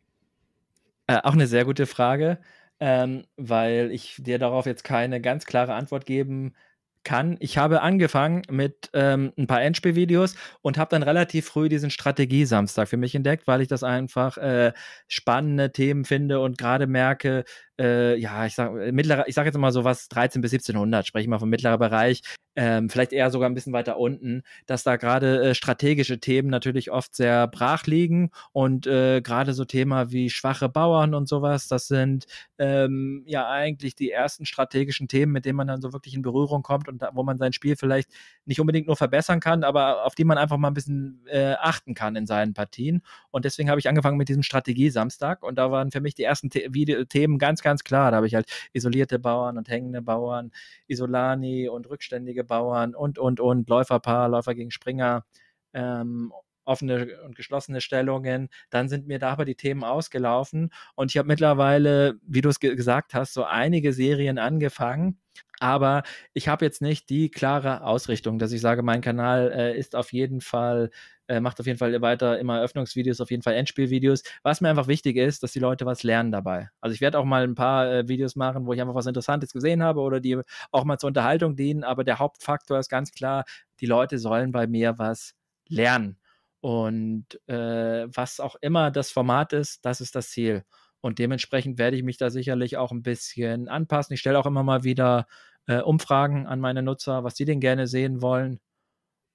Äh, auch eine sehr gute Frage, ähm, weil ich dir darauf jetzt keine ganz klare Antwort geben kann kann. Ich habe angefangen mit ähm, ein paar Endspielvideos und habe dann relativ früh diesen Strategie-Samstag für mich entdeckt, weil ich das einfach äh, spannende Themen finde und gerade merke, äh, ja, ich sag, äh, mittlerer, ich sag jetzt mal so was 13 bis 1700, spreche ich mal vom mittleren Bereich, ähm, vielleicht eher sogar ein bisschen weiter unten, dass da gerade äh, strategische Themen natürlich oft sehr brach liegen und äh, gerade so Thema wie schwache Bauern und sowas, das sind ähm, ja eigentlich die ersten strategischen Themen, mit denen man dann so wirklich in Berührung kommt und da, wo man sein Spiel vielleicht nicht unbedingt nur verbessern kann, aber auf die man einfach mal ein bisschen äh, achten kann in seinen Partien. Und deswegen habe ich angefangen mit diesem Strategie-Samstag und da waren für mich die ersten The Themen ganz, ganz ganz klar. Da habe ich halt isolierte Bauern und hängende Bauern, Isolani und rückständige Bauern und, und, und, Läuferpaar, Läufer gegen Springer. Ähm, offene und geschlossene Stellungen. Dann sind mir da aber die Themen ausgelaufen und ich habe mittlerweile, wie du es ge gesagt hast, so einige Serien angefangen. Aber ich habe jetzt nicht die klare Ausrichtung, dass ich sage, mein Kanal äh, ist auf jeden Fall äh, macht auf jeden Fall weiter immer Eröffnungsvideos, auf jeden Fall Endspielvideos. Was mir einfach wichtig ist, dass die Leute was lernen dabei. Also ich werde auch mal ein paar äh, Videos machen, wo ich einfach was Interessantes gesehen habe oder die auch mal zur Unterhaltung dienen, aber der Hauptfaktor ist ganz klar, die Leute sollen bei mir was lernen. Und äh, was auch immer das Format ist, das ist das Ziel. Und dementsprechend werde ich mich da sicherlich auch ein bisschen anpassen. Ich stelle auch immer mal wieder äh, Umfragen an meine Nutzer, was sie denn gerne sehen wollen.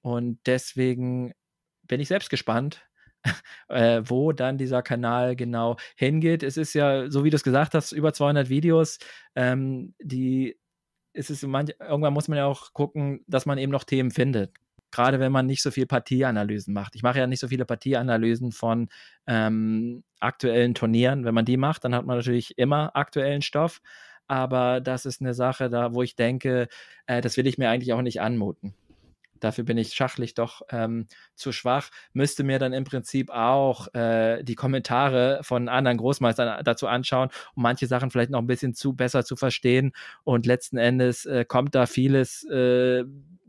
Und deswegen bin ich selbst gespannt, äh, wo dann dieser Kanal genau hingeht. Es ist ja, so wie du es gesagt hast, über 200 Videos, ähm, die es ist manch, irgendwann muss man ja auch gucken, dass man eben noch Themen findet. Gerade wenn man nicht so viel Partieanalysen macht. Ich mache ja nicht so viele Partieanalysen von ähm, aktuellen Turnieren. Wenn man die macht, dann hat man natürlich immer aktuellen Stoff. Aber das ist eine Sache, da wo ich denke, äh, das will ich mir eigentlich auch nicht anmuten. Dafür bin ich schachlich doch ähm, zu schwach. Müsste mir dann im Prinzip auch äh, die Kommentare von anderen Großmeistern äh, dazu anschauen, um manche Sachen vielleicht noch ein bisschen zu besser zu verstehen. Und letzten Endes äh, kommt da vieles. Äh,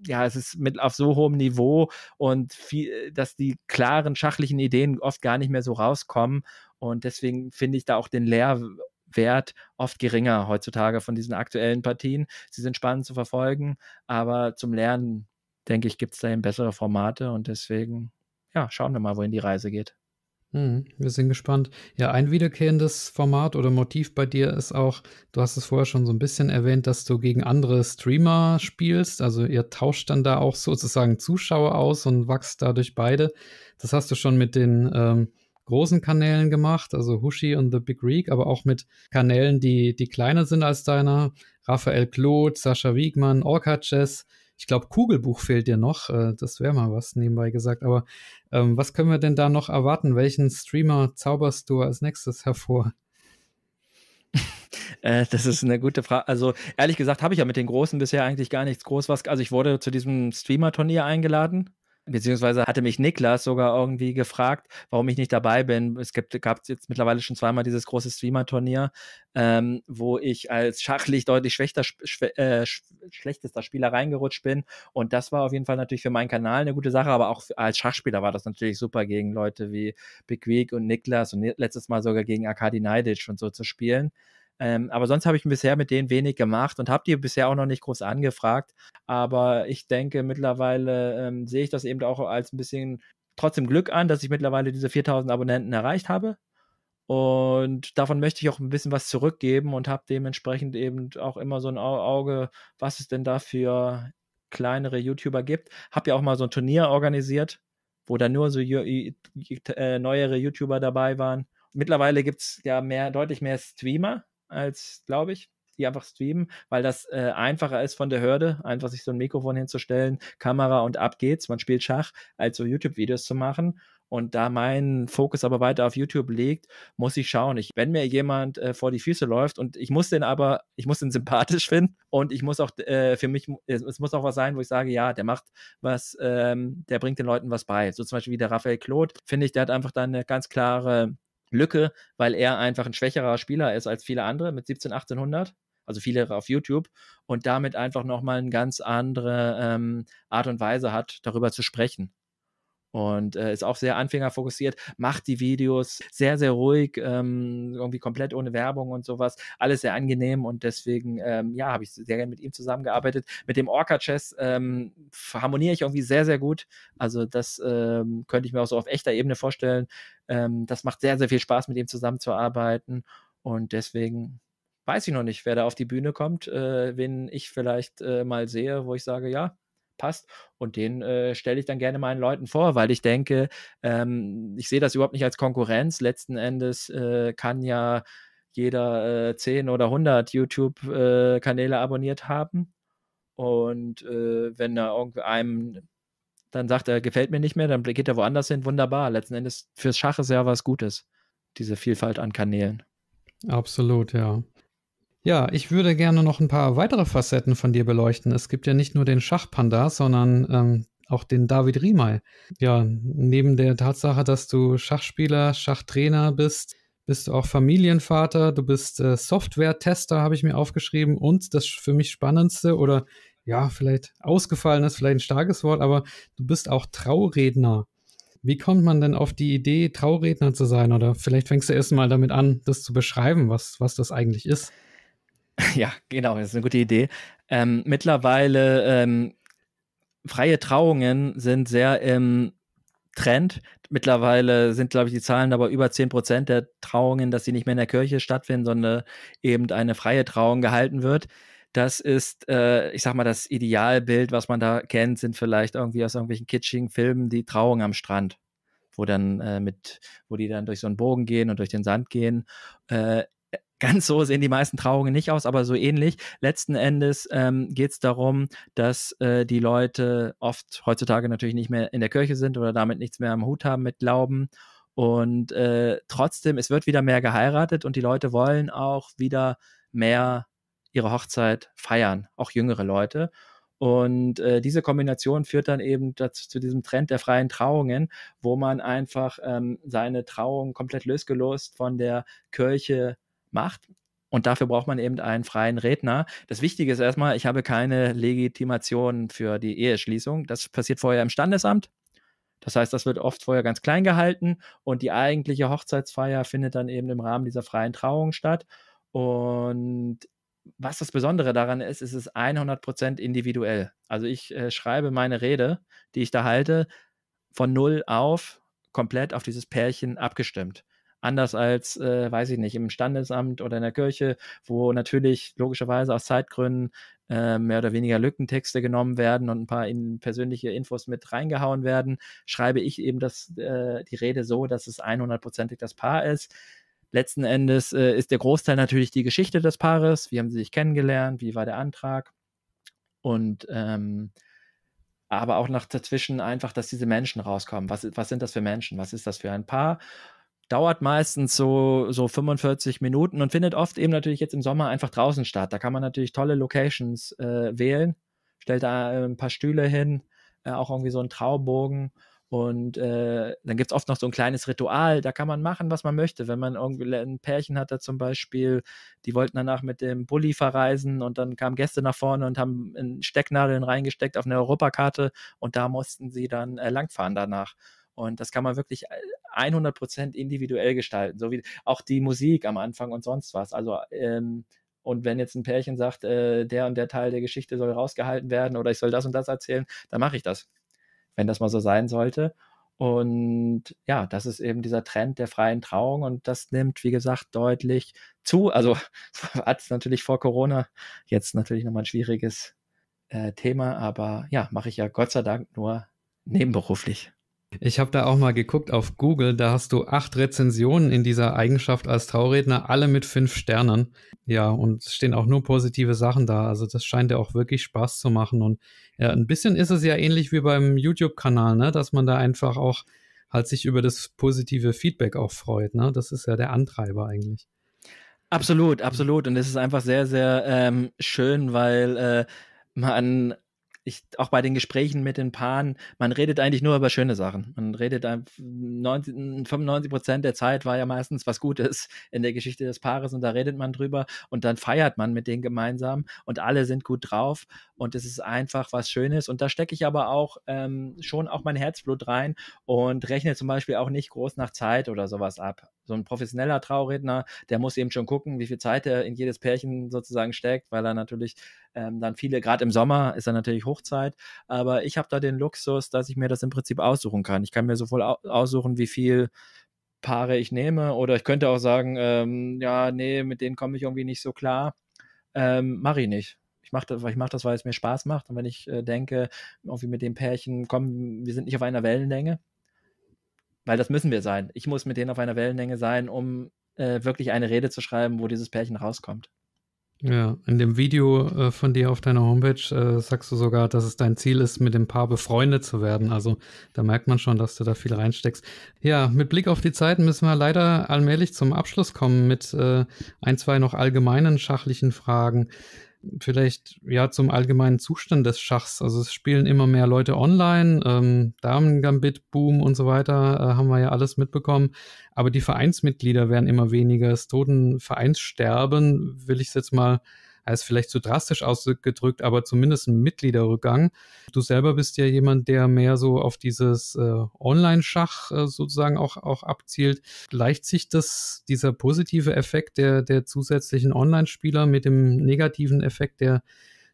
ja, es ist mit auf so hohem Niveau und viel, äh, dass die klaren schachlichen Ideen oft gar nicht mehr so rauskommen. Und deswegen finde ich da auch den Lehrwert oft geringer heutzutage von diesen aktuellen Partien. Sie sind spannend zu verfolgen, aber zum Lernen denke ich, gibt es da eben bessere Formate und deswegen, ja, schauen wir mal, wohin die Reise geht. Hm, wir sind gespannt. Ja, ein wiederkehrendes Format oder Motiv bei dir ist auch, du hast es vorher schon so ein bisschen erwähnt, dass du gegen andere Streamer spielst. Also ihr tauscht dann da auch sozusagen Zuschauer aus und wachst dadurch beide. Das hast du schon mit den ähm, großen Kanälen gemacht, also Hushi und The Big Reek, aber auch mit Kanälen, die, die kleiner sind als deiner. Raphael Kloth, Sascha Wiegmann, Orca Chess. Ich glaube, Kugelbuch fehlt dir noch. Äh, das wäre mal was nebenbei gesagt. Aber ähm, was können wir denn da noch erwarten? Welchen Streamer zauberst du als nächstes hervor? Äh, das ist eine gute Frage. Also ehrlich gesagt habe ich ja mit den Großen bisher eigentlich gar nichts groß was. Also ich wurde zu diesem Streamer-Turnier eingeladen beziehungsweise hatte mich Niklas sogar irgendwie gefragt, warum ich nicht dabei bin. Es gibt, gab jetzt mittlerweile schon zweimal dieses große Streamer-Turnier, ähm, wo ich als schachlich deutlich schwächter, schw äh, schlechtester Spieler reingerutscht bin. Und das war auf jeden Fall natürlich für meinen Kanal eine gute Sache, aber auch als Schachspieler war das natürlich super gegen Leute wie Big Week und Niklas und letztes Mal sogar gegen Arkadi Neidic und so zu spielen. Ähm, aber sonst habe ich bisher mit denen wenig gemacht und habe die bisher auch noch nicht groß angefragt. Aber ich denke, mittlerweile ähm, sehe ich das eben auch als ein bisschen trotzdem Glück an, dass ich mittlerweile diese 4000 Abonnenten erreicht habe. Und davon möchte ich auch ein bisschen was zurückgeben und habe dementsprechend eben auch immer so ein Auge, was es denn da für kleinere YouTuber gibt. Habe ja auch mal so ein Turnier organisiert, wo dann nur so äh, neuere YouTuber dabei waren. Mittlerweile gibt es ja mehr, deutlich mehr Streamer, als, glaube ich, die einfach streamen, weil das äh, einfacher ist von der Hürde, einfach sich so ein Mikrofon hinzustellen, Kamera und ab geht's, man spielt Schach, als so YouTube-Videos zu machen. Und da mein Fokus aber weiter auf YouTube liegt, muss ich schauen. Ich, wenn mir jemand äh, vor die Füße läuft und ich muss den aber, ich muss den sympathisch finden und ich muss auch äh, für mich, es, es, muss auch was sein, wo ich sage, ja, der macht was, ähm, der bringt den Leuten was bei. So zum Beispiel wie der Raphael Claude, finde ich, der hat einfach da eine ganz klare Lücke, weil er einfach ein schwächerer Spieler ist als viele andere mit 17, 1800 also viele auf YouTube, und damit einfach nochmal eine ganz andere ähm, Art und Weise hat, darüber zu sprechen. Und äh, ist auch sehr anfängerfokussiert, macht die Videos sehr, sehr ruhig, ähm, irgendwie komplett ohne Werbung und sowas. Alles sehr angenehm und deswegen, ähm, ja, habe ich sehr gerne mit ihm zusammengearbeitet. Mit dem Orca Chess, ähm, harmoniere ich irgendwie sehr, sehr gut. Also das ähm, könnte ich mir auch so auf echter Ebene vorstellen. Ähm, das macht sehr, sehr viel Spaß, mit ihm zusammenzuarbeiten. Und deswegen weiß ich noch nicht, wer da auf die Bühne kommt, äh, wen ich vielleicht äh, mal sehe, wo ich sage, ja, passt. Und den äh, stelle ich dann gerne meinen Leuten vor, weil ich denke, ähm, ich sehe das überhaupt nicht als Konkurrenz. Letzten Endes äh, kann ja jeder äh, 10 oder 100 YouTube-Kanäle äh, abonniert haben. Und äh, wenn da irgendeinem dann sagt er, gefällt mir nicht mehr, dann geht er woanders hin, wunderbar. Letzten Endes fürs Schach ist ja was Gutes, diese Vielfalt an Kanälen. Absolut, ja. Ja, ich würde gerne noch ein paar weitere Facetten von dir beleuchten. Es gibt ja nicht nur den Schachpanda, sondern ähm, auch den David Riemey. Ja, neben der Tatsache, dass du Schachspieler, Schachtrainer bist, bist du auch Familienvater, du bist äh, Software-Tester, habe ich mir aufgeschrieben. Und das für mich Spannendste oder ja, vielleicht ausgefallen ist, vielleicht ein starkes Wort, aber du bist auch Trauredner. Wie kommt man denn auf die Idee, Trauredner zu sein? Oder vielleicht fängst du erst mal damit an, das zu beschreiben, was, was das eigentlich ist. Ja, genau, das ist eine gute Idee. Ähm, mittlerweile ähm, freie Trauungen sind sehr im Trend. Mittlerweile sind, glaube ich, die Zahlen aber über 10 Prozent der Trauungen, dass sie nicht mehr in der Kirche stattfinden, sondern eben eine freie Trauung gehalten wird. Das ist, äh, ich sag mal, das Idealbild, was man da kennt, sind vielleicht irgendwie aus irgendwelchen kitschigen Filmen die Trauung am Strand, wo dann äh, mit, wo die dann durch so einen Bogen gehen und durch den Sand gehen. Äh, ganz so sehen die meisten Trauungen nicht aus, aber so ähnlich. Letzten Endes ähm, geht es darum, dass äh, die Leute oft heutzutage natürlich nicht mehr in der Kirche sind oder damit nichts mehr am Hut haben mit Glauben. Und äh, trotzdem, es wird wieder mehr geheiratet und die Leute wollen auch wieder mehr ihre Hochzeit feiern, auch jüngere Leute. Und äh, diese Kombination führt dann eben dazu, zu diesem Trend der freien Trauungen, wo man einfach ähm, seine Trauung komplett lösgelost von der Kirche macht. Und dafür braucht man eben einen freien Redner. Das Wichtige ist erstmal, ich habe keine Legitimation für die Eheschließung. Das passiert vorher im Standesamt. Das heißt, das wird oft vorher ganz klein gehalten und die eigentliche Hochzeitsfeier findet dann eben im Rahmen dieser freien Trauung statt. Und was das Besondere daran ist, ist es 100% individuell. Also ich äh, schreibe meine Rede, die ich da halte, von null auf, komplett auf dieses Pärchen abgestimmt. Anders als, äh, weiß ich nicht, im Standesamt oder in der Kirche, wo natürlich logischerweise aus Zeitgründen äh, mehr oder weniger Lückentexte genommen werden und ein paar in persönliche Infos mit reingehauen werden, schreibe ich eben das, äh, die Rede so, dass es 100%ig das Paar ist letzten Endes äh, ist der Großteil natürlich die Geschichte des Paares. Wie haben sie sich kennengelernt? Wie war der Antrag? Und ähm, aber auch nach dazwischen einfach, dass diese Menschen rauskommen. Was, was sind das für Menschen? Was ist das für ein Paar? Dauert meistens so, so 45 Minuten und findet oft eben natürlich jetzt im Sommer einfach draußen statt. Da kann man natürlich tolle Locations äh, wählen, stellt da äh, ein paar Stühle hin, äh, auch irgendwie so einen Traubogen und äh, dann gibt es oft noch so ein kleines Ritual, da kann man machen, was man möchte. Wenn man irgendwie ein Pärchen hatte zum Beispiel, die wollten danach mit dem Bulli verreisen und dann kamen Gäste nach vorne und haben in Stecknadeln reingesteckt auf eine Europakarte und da mussten sie dann äh, langfahren danach. Und das kann man wirklich 100% äh, individuell gestalten, so wie auch die Musik am Anfang und sonst was. Also ähm, und wenn jetzt ein Pärchen sagt, äh, der und der Teil der Geschichte soll rausgehalten werden oder ich soll das und das erzählen, dann mache ich das wenn das mal so sein sollte. Und ja, das ist eben dieser Trend der freien Trauung und das nimmt, wie gesagt, deutlich zu. Also hat es natürlich vor Corona jetzt natürlich nochmal ein schwieriges äh, Thema, aber ja, mache ich ja Gott sei Dank nur nebenberuflich. Ich habe da auch mal geguckt auf Google, da hast du acht Rezensionen in dieser Eigenschaft als Trauredner, alle mit fünf Sternen. Ja, und es stehen auch nur positive Sachen da. Also das scheint ja auch wirklich Spaß zu machen. Und ja, ein bisschen ist es ja ähnlich wie beim YouTube-Kanal, ne? dass man da einfach auch halt sich über das positive Feedback auch freut. Ne? Das ist ja der Antreiber eigentlich. Absolut, absolut. Und es ist einfach sehr, sehr ähm, schön, weil äh, man ich, auch bei den Gesprächen mit den Paaren, man redet eigentlich nur über schöne Sachen. Man redet 95 Prozent der Zeit war ja meistens was Gutes in der Geschichte des Paares und da redet man drüber und dann feiert man mit denen gemeinsam und alle sind gut drauf und es ist einfach was Schönes und da stecke ich aber auch ähm, schon auch mein Herzblut rein und rechne zum Beispiel auch nicht groß nach Zeit oder sowas ab. So ein professioneller Trauredner, der muss eben schon gucken, wie viel Zeit er in jedes Pärchen sozusagen steckt, weil er natürlich ähm, dann viele, gerade im Sommer ist er natürlich hoch Hochzeit. Aber ich habe da den Luxus, dass ich mir das im Prinzip aussuchen kann. Ich kann mir sowohl aussuchen, wie viel Paare ich nehme. Oder ich könnte auch sagen, ähm, ja, nee, mit denen komme ich irgendwie nicht so klar. Ähm, mache ich nicht. Ich mache das, mach das, weil es mir Spaß macht. Und wenn ich äh, denke, irgendwie mit dem Pärchen, komm, wir sind nicht auf einer Wellenlänge, weil das müssen wir sein. Ich muss mit denen auf einer Wellenlänge sein, um äh, wirklich eine Rede zu schreiben, wo dieses Pärchen rauskommt. Ja, in dem Video äh, von dir auf deiner Homepage äh, sagst du sogar, dass es dein Ziel ist, mit dem Paar befreundet zu werden. Also da merkt man schon, dass du da viel reinsteckst. Ja, mit Blick auf die Zeit müssen wir leider allmählich zum Abschluss kommen mit äh, ein, zwei noch allgemeinen schachlichen Fragen vielleicht ja zum allgemeinen Zustand des Schachs. Also es spielen immer mehr Leute online, ähm, Damen-Gambit-Boom und so weiter, äh, haben wir ja alles mitbekommen. Aber die Vereinsmitglieder werden immer weniger. Es toten Vereinssterben, will ich jetzt mal er ist vielleicht zu drastisch ausgedrückt, aber zumindest ein Mitgliederrückgang. Du selber bist ja jemand, der mehr so auf dieses äh, Online-Schach äh, sozusagen auch, auch abzielt. Gleicht sich das, dieser positive Effekt der, der zusätzlichen Online-Spieler mit dem negativen Effekt der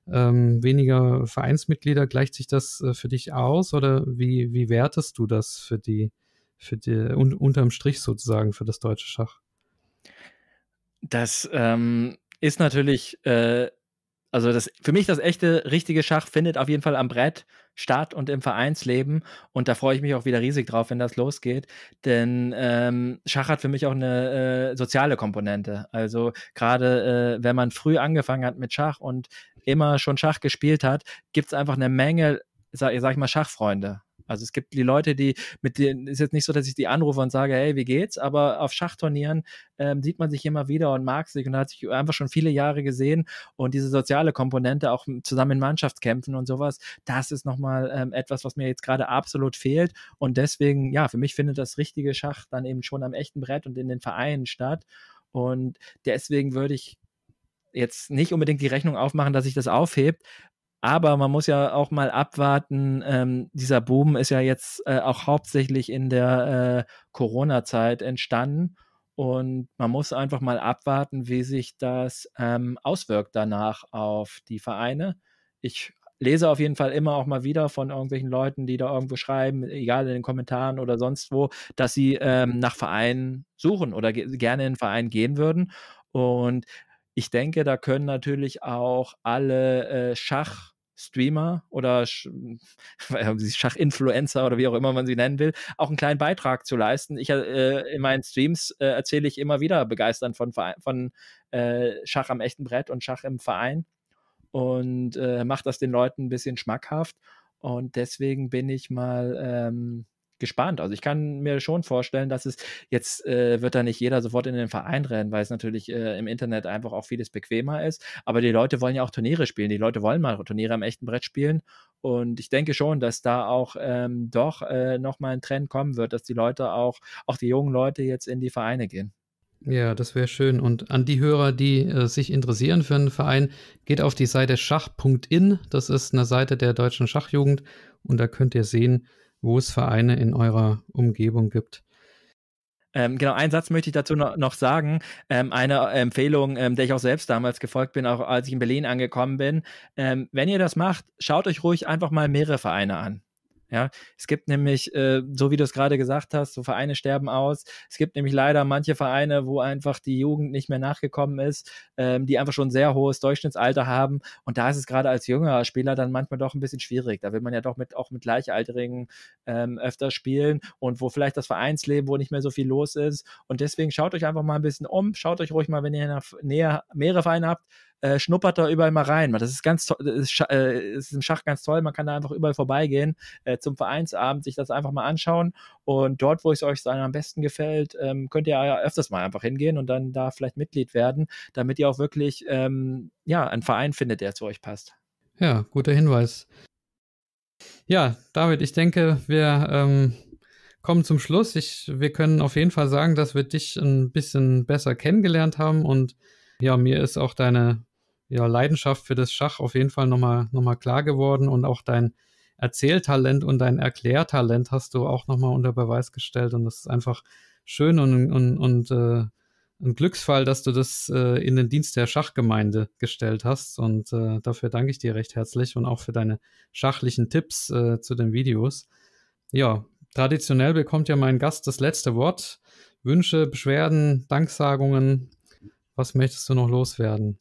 ähm, weniger Vereinsmitglieder, gleicht sich das äh, für dich aus oder wie, wie wertest du das für die, für die, un, unterm Strich sozusagen für das deutsche Schach? Das ähm, ist natürlich, äh, also das, für mich das echte, richtige Schach findet auf jeden Fall am Brett statt und im Vereinsleben. Und da freue ich mich auch wieder riesig drauf, wenn das losgeht. Denn ähm, Schach hat für mich auch eine äh, soziale Komponente. Also gerade äh, wenn man früh angefangen hat mit Schach und immer schon Schach gespielt hat, gibt es einfach eine Menge, sag, sag ich mal, Schachfreunde. Also es gibt die Leute, die mit denen ist jetzt nicht so, dass ich die anrufe und sage, hey, wie geht's? Aber auf Schachturnieren ähm, sieht man sich immer wieder und mag sich und hat sich einfach schon viele Jahre gesehen und diese soziale Komponente auch zusammen in Mannschaftskämpfen und sowas, das ist nochmal ähm, etwas, was mir jetzt gerade absolut fehlt und deswegen, ja, für mich findet das richtige Schach dann eben schon am echten Brett und in den Vereinen statt und deswegen würde ich jetzt nicht unbedingt die Rechnung aufmachen, dass sich das aufhebt, aber man muss ja auch mal abwarten. Ähm, dieser Boom ist ja jetzt äh, auch hauptsächlich in der äh, Corona-Zeit entstanden. Und man muss einfach mal abwarten, wie sich das ähm, auswirkt danach auf die Vereine. Ich lese auf jeden Fall immer auch mal wieder von irgendwelchen Leuten, die da irgendwo schreiben, egal in den Kommentaren oder sonst wo, dass sie ähm, nach Vereinen suchen oder ge gerne in einen Verein gehen würden. Und ich denke, da können natürlich auch alle äh, Schach- Streamer oder Schachinfluencer oder wie auch immer man sie nennen will, auch einen kleinen Beitrag zu leisten. Ich äh, in meinen Streams äh, erzähle ich immer wieder begeisternd von, von äh, Schach am echten Brett und Schach im Verein und äh, mache das den Leuten ein bisschen schmackhaft. Und deswegen bin ich mal ähm, gespannt. Also ich kann mir schon vorstellen, dass es jetzt äh, wird da nicht jeder sofort in den Verein rennen, weil es natürlich äh, im Internet einfach auch vieles bequemer ist. Aber die Leute wollen ja auch Turniere spielen. Die Leute wollen mal Turniere am echten Brett spielen. Und ich denke schon, dass da auch ähm, doch äh, nochmal ein Trend kommen wird, dass die Leute auch, auch die jungen Leute jetzt in die Vereine gehen. Ja, das wäre schön. Und an die Hörer, die äh, sich interessieren für einen Verein, geht auf die Seite schach.in. Das ist eine Seite der deutschen Schachjugend. Und da könnt ihr sehen, wo es Vereine in eurer Umgebung gibt. Ähm, genau, einen Satz möchte ich dazu noch, noch sagen. Ähm, eine äh, Empfehlung, ähm, der ich auch selbst damals gefolgt bin, auch als ich in Berlin angekommen bin. Ähm, wenn ihr das macht, schaut euch ruhig einfach mal mehrere Vereine an. Ja, es gibt nämlich, äh, so wie du es gerade gesagt hast, so Vereine sterben aus. Es gibt nämlich leider manche Vereine, wo einfach die Jugend nicht mehr nachgekommen ist, ähm, die einfach schon ein sehr hohes Durchschnittsalter haben. Und da ist es gerade als jüngerer Spieler dann manchmal doch ein bisschen schwierig. Da will man ja doch mit, auch mit Gleichaltrigen ähm, öfter spielen und wo vielleicht das Vereinsleben, wo nicht mehr so viel los ist. Und deswegen schaut euch einfach mal ein bisschen um. Schaut euch ruhig mal, wenn ihr nach, näher, mehrere Vereine habt, äh, schnuppert da überall mal rein. Das ist ganz das ist, äh, ist, im Schach ganz toll. Man kann da einfach überall vorbeigehen äh, zum Vereinsabend, sich das einfach mal anschauen. Und dort, wo es euch am besten gefällt, ähm, könnt ihr ja öfters mal einfach hingehen und dann da vielleicht Mitglied werden, damit ihr auch wirklich ähm, ja, einen Verein findet, der zu euch passt. Ja, guter Hinweis. Ja, David, ich denke, wir ähm, kommen zum Schluss. Ich, wir können auf jeden Fall sagen, dass wir dich ein bisschen besser kennengelernt haben und ja, mir ist auch deine ja, Leidenschaft für das Schach auf jeden Fall nochmal noch mal klar geworden und auch dein Erzähltalent und dein Erklärtalent hast du auch nochmal unter Beweis gestellt und das ist einfach schön und, und, und äh, ein Glücksfall, dass du das äh, in den Dienst der Schachgemeinde gestellt hast und äh, dafür danke ich dir recht herzlich und auch für deine schachlichen Tipps äh, zu den Videos. Ja, traditionell bekommt ja mein Gast das letzte Wort. Wünsche, Beschwerden, Danksagungen. Was möchtest du noch loswerden?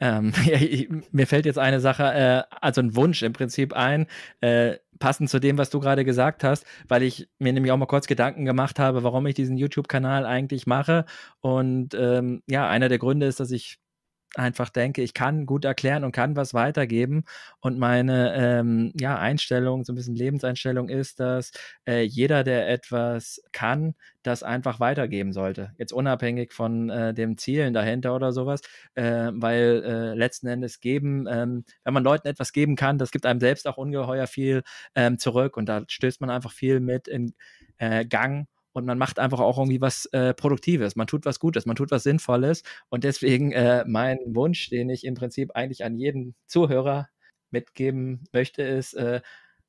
Ähm, mir fällt jetzt eine Sache, äh, also ein Wunsch im Prinzip ein, äh, passend zu dem, was du gerade gesagt hast, weil ich mir nämlich auch mal kurz Gedanken gemacht habe, warum ich diesen YouTube-Kanal eigentlich mache. Und ähm, ja, einer der Gründe ist, dass ich einfach denke, ich kann gut erklären und kann was weitergeben. Und meine ähm, ja, Einstellung, so ein bisschen Lebenseinstellung ist, dass äh, jeder, der etwas kann, das einfach weitergeben sollte. Jetzt unabhängig von äh, dem Zielen dahinter oder sowas, äh, weil äh, letzten Endes geben, ähm, wenn man Leuten etwas geben kann, das gibt einem selbst auch ungeheuer viel ähm, zurück und da stößt man einfach viel mit in äh, Gang und man macht einfach auch irgendwie was äh, Produktives. Man tut was Gutes, man tut was Sinnvolles. Und deswegen äh, mein Wunsch, den ich im Prinzip eigentlich an jeden Zuhörer mitgeben möchte, ist, äh,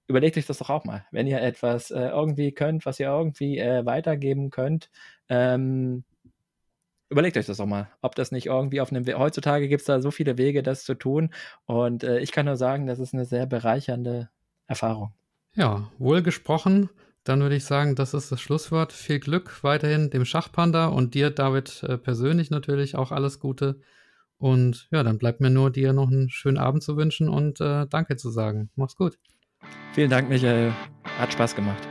überlegt euch das doch auch mal. Wenn ihr etwas äh, irgendwie könnt, was ihr irgendwie äh, weitergeben könnt, ähm, überlegt euch das doch mal, ob das nicht irgendwie auf einem We Heutzutage gibt es da so viele Wege, das zu tun. Und äh, ich kann nur sagen, das ist eine sehr bereichernde Erfahrung. Ja, wohl gesprochen. Dann würde ich sagen, das ist das Schlusswort. Viel Glück weiterhin dem Schachpanda und dir, David, äh, persönlich natürlich auch alles Gute. Und ja, dann bleibt mir nur, dir noch einen schönen Abend zu wünschen und äh, Danke zu sagen. Mach's gut. Vielen Dank, Michael. Hat Spaß gemacht.